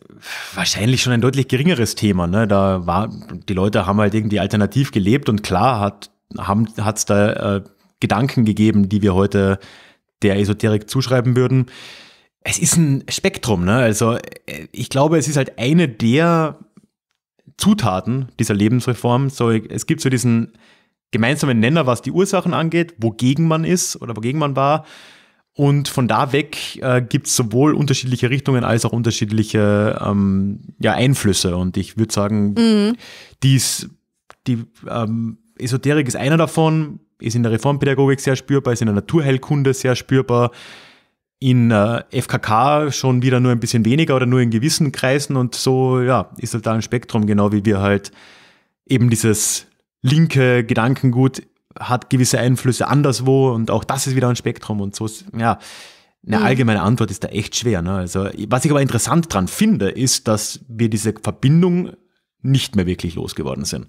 wahrscheinlich schon ein deutlich geringeres Thema. Ne? Da war, die Leute haben halt irgendwie alternativ gelebt und klar hat hat es da äh, Gedanken gegeben, die wir heute der Esoterik zuschreiben würden. Es ist ein Spektrum, ne? Also äh, ich glaube, es ist halt eine der Zutaten dieser Lebensreform. So, es gibt so diesen gemeinsamen Nenner, was die Ursachen angeht, wogegen man ist oder wogegen man war. Und von da weg äh, gibt es sowohl unterschiedliche Richtungen als auch unterschiedliche ähm, ja, Einflüsse. Und ich würde sagen, mhm. dies, die ähm, Esoterik ist einer davon, ist in der Reformpädagogik sehr spürbar, ist in der Naturheilkunde sehr spürbar, in äh, FKK schon wieder nur ein bisschen weniger oder nur in gewissen Kreisen und so, ja, ist halt da ein Spektrum, genau wie wir halt eben dieses linke Gedankengut hat gewisse Einflüsse anderswo und auch das ist wieder ein Spektrum und so, ja. Eine mhm. allgemeine Antwort ist da echt schwer. Ne? Also, was ich aber interessant daran finde, ist, dass wir diese Verbindung nicht mehr wirklich losgeworden sind.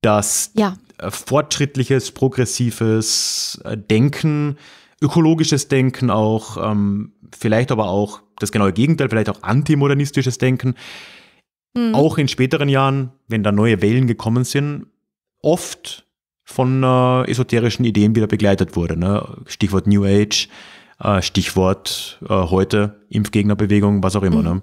Dass ja. Äh, fortschrittliches, progressives äh, Denken, ökologisches Denken auch, ähm, vielleicht aber auch das genaue Gegenteil, vielleicht auch antimodernistisches Denken, mhm. auch in späteren Jahren, wenn da neue Wellen gekommen sind, oft von äh, esoterischen Ideen wieder begleitet wurde. Ne? Stichwort New Age, äh, Stichwort äh, heute Impfgegnerbewegung, was auch immer. Mhm. Ne?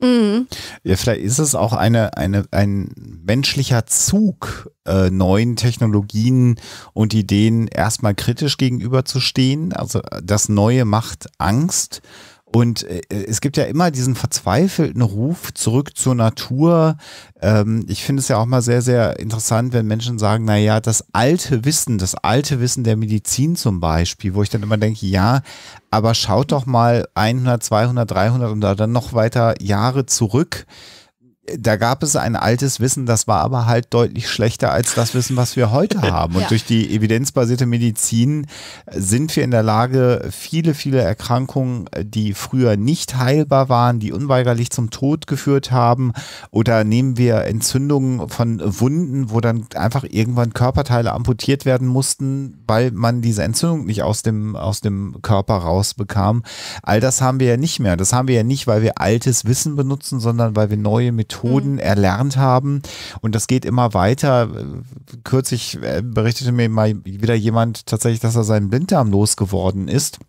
Mhm. Ja, vielleicht ist es auch eine, eine, ein menschlicher Zug, äh, neuen Technologien und Ideen erstmal kritisch gegenüberzustehen. Also das Neue macht Angst und äh, es gibt ja immer diesen verzweifelten Ruf zurück zur Natur. Ähm, ich finde es ja auch mal sehr, sehr interessant, wenn Menschen sagen, na ja, das alte Wissen, das alte Wissen der Medizin zum Beispiel, wo ich dann immer denke, ja, aber schaut doch mal 100, 200, 300 und dann noch weiter Jahre zurück da gab es ein altes Wissen, das war aber halt deutlich schlechter als das Wissen, was wir heute haben. Und ja. durch die evidenzbasierte Medizin sind wir in der Lage, viele, viele Erkrankungen, die früher nicht heilbar waren, die unweigerlich zum Tod geführt haben, oder nehmen wir Entzündungen von Wunden, wo dann einfach irgendwann Körperteile amputiert werden mussten, weil man diese Entzündung nicht aus dem, aus dem Körper rausbekam. All das haben wir ja nicht mehr. Das haben wir ja nicht, weil wir altes Wissen benutzen, sondern weil wir neue Methoden Methoden mhm. erlernt haben. Und das geht immer weiter. Kürzlich äh, berichtete mir mal wieder jemand tatsächlich, dass er seinen Blinddarm losgeworden ist.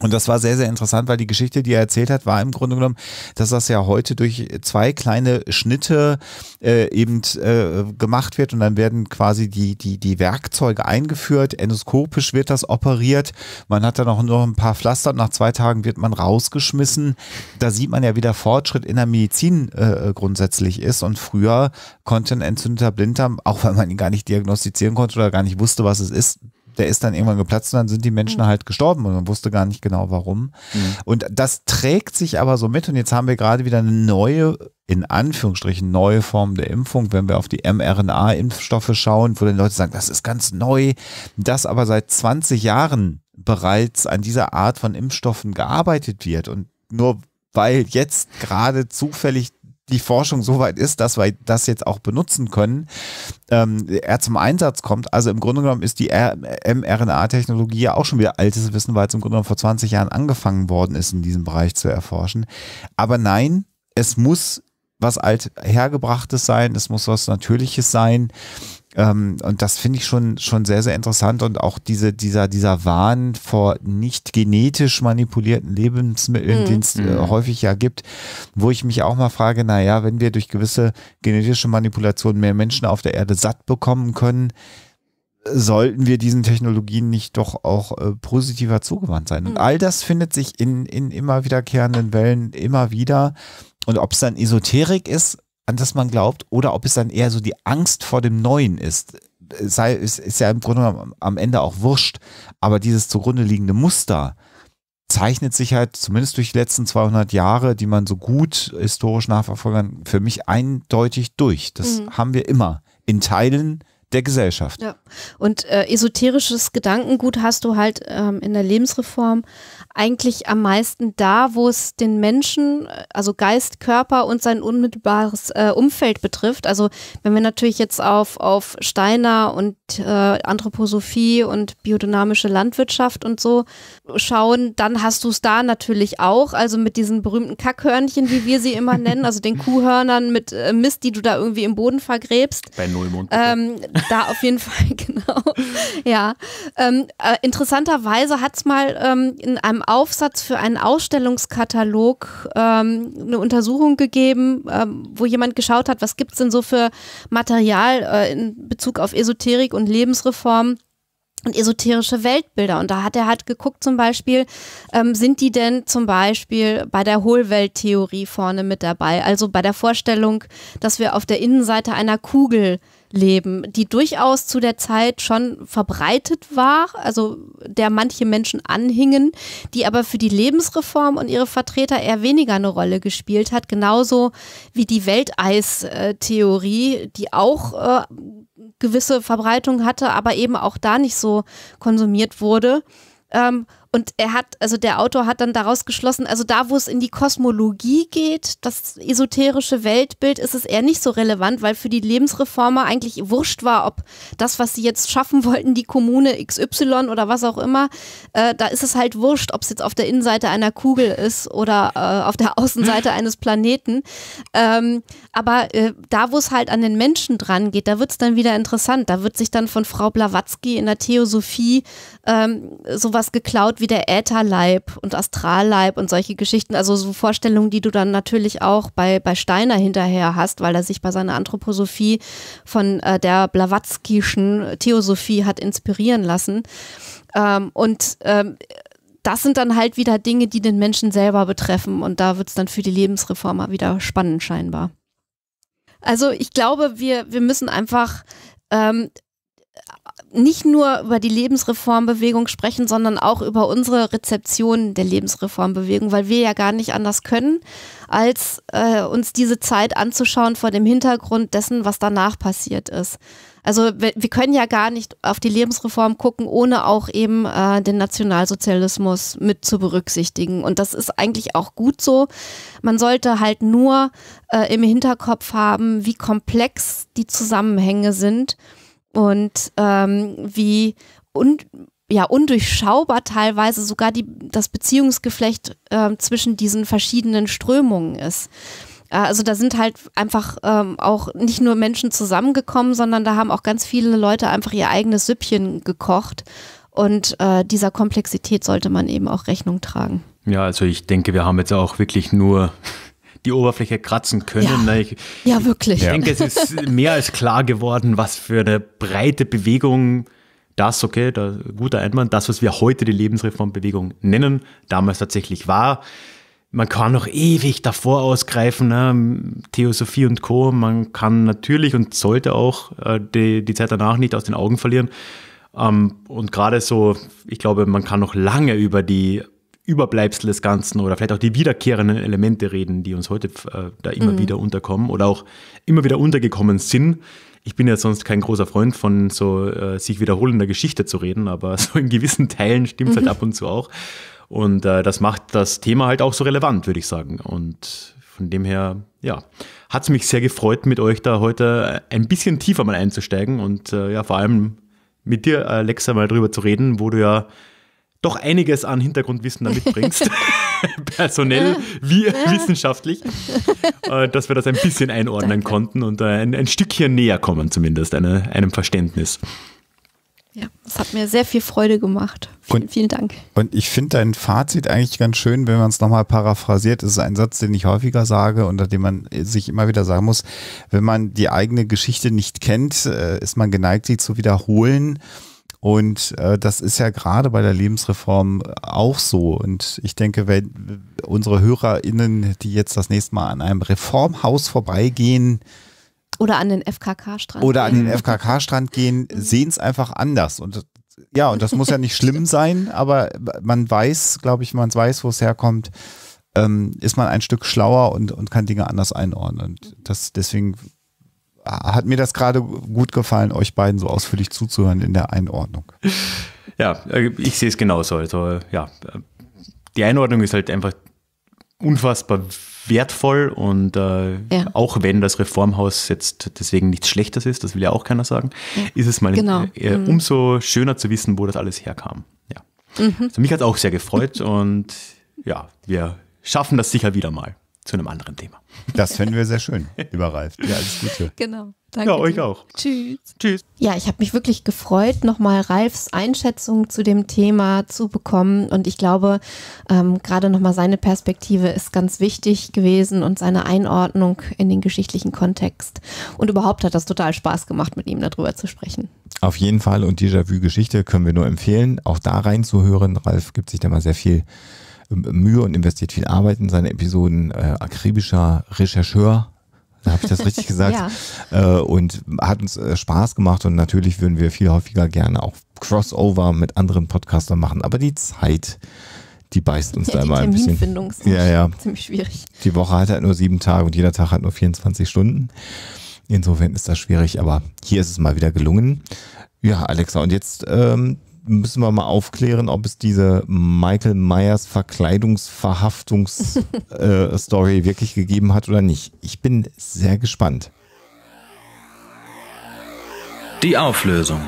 Und das war sehr, sehr interessant, weil die Geschichte, die er erzählt hat, war im Grunde genommen, dass das ja heute durch zwei kleine Schnitte äh, eben äh, gemacht wird und dann werden quasi die, die, die Werkzeuge eingeführt, endoskopisch wird das operiert, man hat dann auch nur ein paar Pflaster und nach zwei Tagen wird man rausgeschmissen. Da sieht man ja, wie der Fortschritt in der Medizin äh, grundsätzlich ist und früher konnte ein entzündeter Blinddarm, auch wenn man ihn gar nicht diagnostizieren konnte oder gar nicht wusste, was es ist, der ist dann irgendwann geplatzt und dann sind die Menschen mhm. halt gestorben und man wusste gar nicht genau warum. Mhm. Und das trägt sich aber so mit und jetzt haben wir gerade wieder eine neue, in Anführungsstrichen neue Form der Impfung, wenn wir auf die mRNA-Impfstoffe schauen, wo dann Leute sagen, das ist ganz neu, das aber seit 20 Jahren bereits an dieser Art von Impfstoffen gearbeitet wird und nur weil jetzt gerade zufällig die Forschung so weit ist, dass wir das jetzt auch benutzen können, ähm, er zum Einsatz kommt. Also im Grunde genommen ist die mRNA-Technologie ja auch schon wieder altes Wissen, weil es im Grunde genommen vor 20 Jahren angefangen worden ist, in diesem Bereich zu erforschen. Aber nein, es muss was althergebrachtes sein, es muss was Natürliches sein. Ähm, und das finde ich schon, schon sehr, sehr interessant und auch diese, dieser, dieser Wahn vor nicht genetisch manipulierten Lebensmitteln, mhm. den es äh, mhm. häufig ja gibt, wo ich mich auch mal frage, naja, wenn wir durch gewisse genetische Manipulationen mehr Menschen auf der Erde satt bekommen können, sollten wir diesen Technologien nicht doch auch äh, positiver zugewandt sein. Und mhm. all das findet sich in, in immer wiederkehrenden Wellen immer wieder. Und ob es dann Esoterik ist, an das man glaubt, oder ob es dann eher so die Angst vor dem Neuen ist. Sei, ist, ist ja im Grunde am Ende auch wurscht, aber dieses zugrunde liegende Muster zeichnet sich halt zumindest durch die letzten 200 Jahre, die man so gut historisch nachverfolgen kann, für mich eindeutig durch. Das mhm. haben wir immer in Teilen der Gesellschaft. Ja. Und äh, esoterisches Gedankengut hast du halt ähm, in der Lebensreform eigentlich am meisten da, wo es den Menschen, äh, also Geist, Körper und sein unmittelbares äh, Umfeld betrifft. Also wenn wir natürlich jetzt auf, auf Steiner und äh, Anthroposophie und biodynamische Landwirtschaft und so schauen, dann hast du es da natürlich auch, also mit diesen berühmten Kackhörnchen, wie wir sie immer nennen, also den Kuhhörnern mit äh, Mist, die du da irgendwie im Boden vergräbst. Bei Nullmond. Ähm, da auf jeden Fall, genau. Ja. Ähm, äh, interessanterweise hat es mal ähm, in einem Aufsatz für einen Ausstellungskatalog ähm, eine Untersuchung gegeben, ähm, wo jemand geschaut hat, was gibt es denn so für Material äh, in Bezug auf Esoterik und Lebensreform und esoterische Weltbilder. Und da hat er halt geguckt, zum Beispiel, ähm, sind die denn zum Beispiel bei der Hohlwelttheorie vorne mit dabei? Also bei der Vorstellung, dass wir auf der Innenseite einer Kugel leben, die durchaus zu der Zeit schon verbreitet war, also der manche Menschen anhingen, die aber für die Lebensreform und ihre Vertreter eher weniger eine Rolle gespielt hat, genauso wie die Welteistheorie, die auch äh, gewisse Verbreitung hatte, aber eben auch da nicht so konsumiert wurde. Ähm, und er hat, also der Autor hat dann daraus geschlossen, also da, wo es in die Kosmologie geht, das esoterische Weltbild, ist es eher nicht so relevant, weil für die Lebensreformer eigentlich wurscht war, ob das, was sie jetzt schaffen wollten, die Kommune XY oder was auch immer, äh, da ist es halt wurscht, ob es jetzt auf der Innenseite einer Kugel ist oder äh, auf der Außenseite hm. eines Planeten. Ähm, aber äh, da, wo es halt an den Menschen dran geht, da wird es dann wieder interessant. Da wird sich dann von Frau Blavatsky in der Theosophie ähm, sowas geklaut wie der Ätherleib und Astralleib und solche Geschichten. Also so Vorstellungen, die du dann natürlich auch bei, bei Steiner hinterher hast, weil er sich bei seiner Anthroposophie von äh, der Blavatskischen Theosophie hat inspirieren lassen. Ähm, und ähm, das sind dann halt wieder Dinge, die den Menschen selber betreffen. Und da wird es dann für die Lebensreformer wieder spannend scheinbar. Also ich glaube, wir, wir müssen einfach ähm, nicht nur über die Lebensreformbewegung sprechen, sondern auch über unsere Rezeption der Lebensreformbewegung, weil wir ja gar nicht anders können, als äh, uns diese Zeit anzuschauen vor dem Hintergrund dessen, was danach passiert ist. Also wir, wir können ja gar nicht auf die Lebensreform gucken, ohne auch eben äh, den Nationalsozialismus mit zu berücksichtigen. Und das ist eigentlich auch gut so. Man sollte halt nur äh, im Hinterkopf haben, wie komplex die Zusammenhänge sind und ähm, wie un ja, undurchschaubar teilweise sogar die, das Beziehungsgeflecht äh, zwischen diesen verschiedenen Strömungen ist. Äh, also da sind halt einfach ähm, auch nicht nur Menschen zusammengekommen, sondern da haben auch ganz viele Leute einfach ihr eigenes Süppchen gekocht. Und äh, dieser Komplexität sollte man eben auch Rechnung tragen. Ja, also ich denke, wir haben jetzt auch wirklich nur die Oberfläche kratzen können. Ja, ne? ich, ja wirklich. Ich ja. denke, es ist mehr als klar geworden, was für eine breite Bewegung das, okay, da, guter Einwand, das, was wir heute die Lebensreformbewegung nennen, damals tatsächlich war. Man kann noch ewig davor ausgreifen, ne? Theosophie und Co. Man kann natürlich und sollte auch äh, die, die Zeit danach nicht aus den Augen verlieren. Ähm, und gerade so, ich glaube, man kann noch lange über die Überbleibsel des Ganzen oder vielleicht auch die wiederkehrenden Elemente reden, die uns heute äh, da immer mhm. wieder unterkommen oder auch immer wieder untergekommen sind. Ich bin ja sonst kein großer Freund von so äh, sich wiederholender Geschichte zu reden, aber so in gewissen Teilen stimmt es halt mhm. halt ab und zu auch. Und äh, das macht das Thema halt auch so relevant, würde ich sagen. Und von dem her, ja, hat es mich sehr gefreut, mit euch da heute äh, ein bisschen tiefer mal einzusteigen und äh, ja, vor allem mit dir, Alexa, mal drüber zu reden, wo du ja doch einiges an Hintergrundwissen da mitbringst, personell wie wissenschaftlich, äh, dass wir das ein bisschen einordnen Danke. konnten und äh, ein, ein Stückchen näher kommen, zumindest eine, einem Verständnis. Ja, es hat mir sehr viel Freude gemacht. Vielen, und, vielen Dank. Und ich finde dein Fazit eigentlich ganz schön, wenn man es nochmal paraphrasiert. Es ist ein Satz, den ich häufiger sage, unter dem man äh, sich immer wieder sagen muss, wenn man die eigene Geschichte nicht kennt, äh, ist man geneigt, sie zu wiederholen. Und äh, das ist ja gerade bei der Lebensreform äh, auch so. Und ich denke, wenn unsere HörerInnen, die jetzt das nächste Mal an einem Reformhaus vorbeigehen, oder an den FKK-Strand. Oder an den FKK-Strand gehen, mhm. sehen es einfach anders. Und ja, und das muss ja nicht schlimm sein, aber man weiß, glaube ich, man weiß, wo es herkommt, ähm, ist man ein Stück schlauer und, und kann Dinge anders einordnen. Und das, deswegen hat mir das gerade gut gefallen, euch beiden so ausführlich zuzuhören in der Einordnung. Ja, äh, ich sehe es genauso. Also ja, die Einordnung ist halt einfach unfassbar wertvoll und äh, ja. auch wenn das Reformhaus jetzt deswegen nichts Schlechtes ist, das will ja auch keiner sagen, ja. ist es mal genau. äh, mhm. umso schöner zu wissen, wo das alles herkam. Ja. Mhm. Also mich hat es auch sehr gefreut und ja, wir schaffen das sicher wieder mal zu einem anderen Thema. Das finden wir sehr schön, lieber Ralf. Ja, alles Gute. Genau. Danke ja, euch dir. auch. Tschüss. Tschüss. Ja, ich habe mich wirklich gefreut, nochmal Ralfs Einschätzung zu dem Thema zu bekommen. Und ich glaube, ähm, gerade nochmal seine Perspektive ist ganz wichtig gewesen und seine Einordnung in den geschichtlichen Kontext. Und überhaupt hat das total Spaß gemacht, mit ihm darüber zu sprechen. Auf jeden Fall. Und Déjà-vu-Geschichte können wir nur empfehlen, auch da reinzuhören. Ralf gibt sich da mal sehr viel Mühe und investiert viel Arbeit in seine Episoden, äh, akribischer Rechercheur. Habe ich das richtig gesagt? ja. Äh, und hat uns äh, Spaß gemacht und natürlich würden wir viel häufiger gerne auch Crossover mit anderen Podcastern machen. Aber die Zeit, die beißt uns ja, da immer ein bisschen. Ist ja, ja. ziemlich schwierig. Die Woche hat halt nur sieben Tage und jeder Tag hat nur 24 Stunden. Insofern ist das schwierig, aber hier ist es mal wieder gelungen. Ja, Alexa, und jetzt ähm, müssen wir mal aufklären, ob es diese Michael Myers Verkleidungsverhaftungsstory äh, wirklich gegeben hat oder nicht. Ich bin sehr gespannt. Die Auflösung.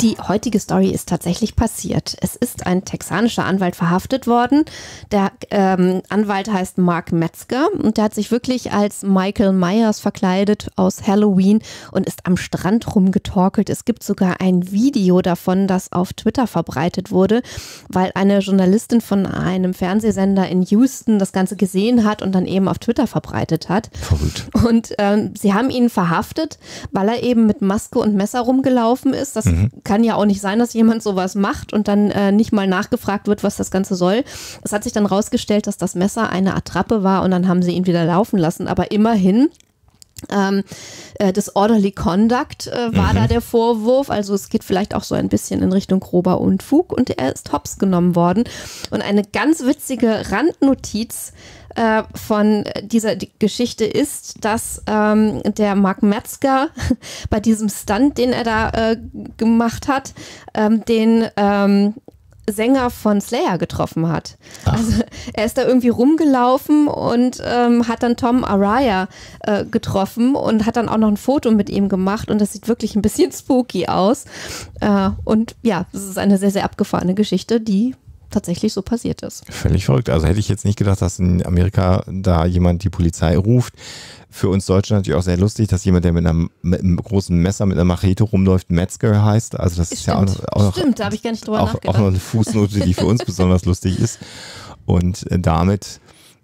Die heutige Story ist tatsächlich passiert. Es ist ein texanischer Anwalt verhaftet worden. Der ähm, Anwalt heißt Mark Metzger und der hat sich wirklich als Michael Myers verkleidet aus Halloween und ist am Strand rumgetorkelt. Es gibt sogar ein Video davon, das auf Twitter verbreitet wurde, weil eine Journalistin von einem Fernsehsender in Houston das Ganze gesehen hat und dann eben auf Twitter verbreitet hat. Verrückt. Und ähm, sie haben ihn verhaftet, weil er eben mit Maske und Messer rumgelaufen ist. Das mhm kann ja auch nicht sein, dass jemand sowas macht und dann äh, nicht mal nachgefragt wird, was das Ganze soll. Es hat sich dann rausgestellt, dass das Messer eine Attrappe war und dann haben sie ihn wieder laufen lassen. Aber immerhin ähm, äh, Disorderly Conduct äh, war mhm. da der Vorwurf. Also es geht vielleicht auch so ein bisschen in Richtung grober Unfug und er ist hops genommen worden. Und eine ganz witzige Randnotiz äh, von dieser Geschichte ist, dass ähm, der Mark Metzger bei diesem Stunt, den er da äh, gemacht hat, ähm, den ähm, Sänger von Slayer getroffen hat. Ach. Also er ist da irgendwie rumgelaufen und ähm, hat dann Tom Araya äh, getroffen und hat dann auch noch ein Foto mit ihm gemacht und das sieht wirklich ein bisschen spooky aus. Äh, und ja, das ist eine sehr, sehr abgefahrene Geschichte, die tatsächlich so passiert ist. Völlig verrückt. Also hätte ich jetzt nicht gedacht, dass in Amerika da jemand die Polizei ruft, für uns Deutsche natürlich auch sehr lustig, dass jemand, der mit, einer, mit einem großen Messer, mit einer Machete rumläuft, Metzger heißt. Also das ist Stimmt. ja auch noch, Stimmt, da habe ich gar nicht drüber auch, nachgedacht. Auch noch eine Fußnote, die für uns besonders lustig ist. Und äh, damit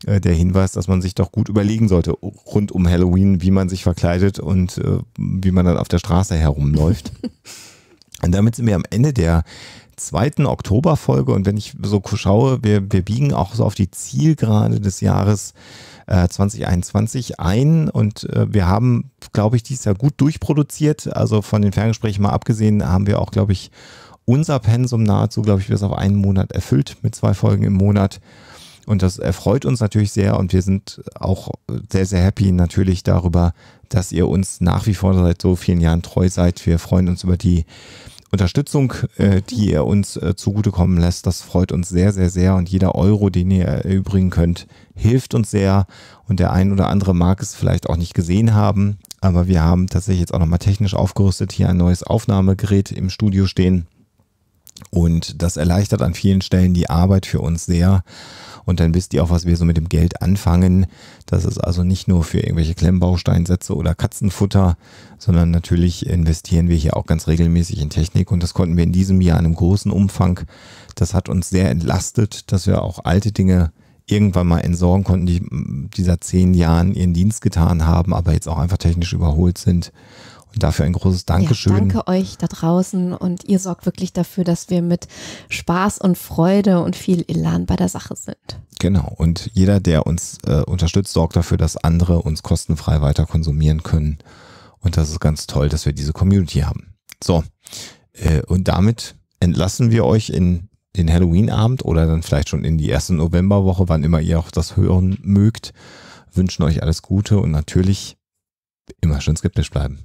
äh, der Hinweis, dass man sich doch gut überlegen sollte, rund um Halloween, wie man sich verkleidet und äh, wie man dann auf der Straße herumläuft. und damit sind wir am Ende der zweiten Oktoberfolge. Und wenn ich so schaue, wir, wir biegen auch so auf die Zielgerade des Jahres äh, 2021 ein. Und äh, wir haben, glaube ich, dieses Jahr gut durchproduziert. Also von den Ferngesprächen mal abgesehen, haben wir auch, glaube ich, unser Pensum nahezu, glaube ich, bis auf einen Monat erfüllt mit zwei Folgen im Monat. Und das erfreut uns natürlich sehr und wir sind auch sehr, sehr happy natürlich darüber, dass ihr uns nach wie vor seit so vielen Jahren treu seid. Wir freuen uns über die Unterstützung, äh, die ihr uns äh, zugutekommen lässt. Das freut uns sehr, sehr, sehr. Und jeder Euro, den ihr erübrigen könnt, hilft uns sehr. Und der ein oder andere mag es vielleicht auch nicht gesehen haben. Aber wir haben tatsächlich jetzt auch nochmal technisch aufgerüstet hier ein neues Aufnahmegerät im Studio stehen. Und das erleichtert an vielen Stellen die Arbeit für uns sehr. Und dann wisst ihr auch, was wir so mit dem Geld anfangen. Das ist also nicht nur für irgendwelche Klemmbausteinsätze oder Katzenfutter, sondern natürlich investieren wir hier auch ganz regelmäßig in Technik. Und das konnten wir in diesem Jahr in einem großen Umfang. Das hat uns sehr entlastet, dass wir auch alte Dinge irgendwann mal entsorgen konnten, die dieser zehn Jahren ihren Dienst getan haben, aber jetzt auch einfach technisch überholt sind. Und dafür ein großes Dankeschön. Ja, danke euch da draußen und ihr sorgt wirklich dafür, dass wir mit Spaß und Freude und viel Elan bei der Sache sind. Genau. Und jeder, der uns äh, unterstützt, sorgt dafür, dass andere uns kostenfrei weiter konsumieren können. Und das ist ganz toll, dass wir diese Community haben. So. Äh, und damit entlassen wir euch in den Halloween-Abend oder dann vielleicht schon in die erste Novemberwoche, wann immer ihr auch das hören mögt. Wünschen euch alles Gute und natürlich immer schön skeptisch bleiben.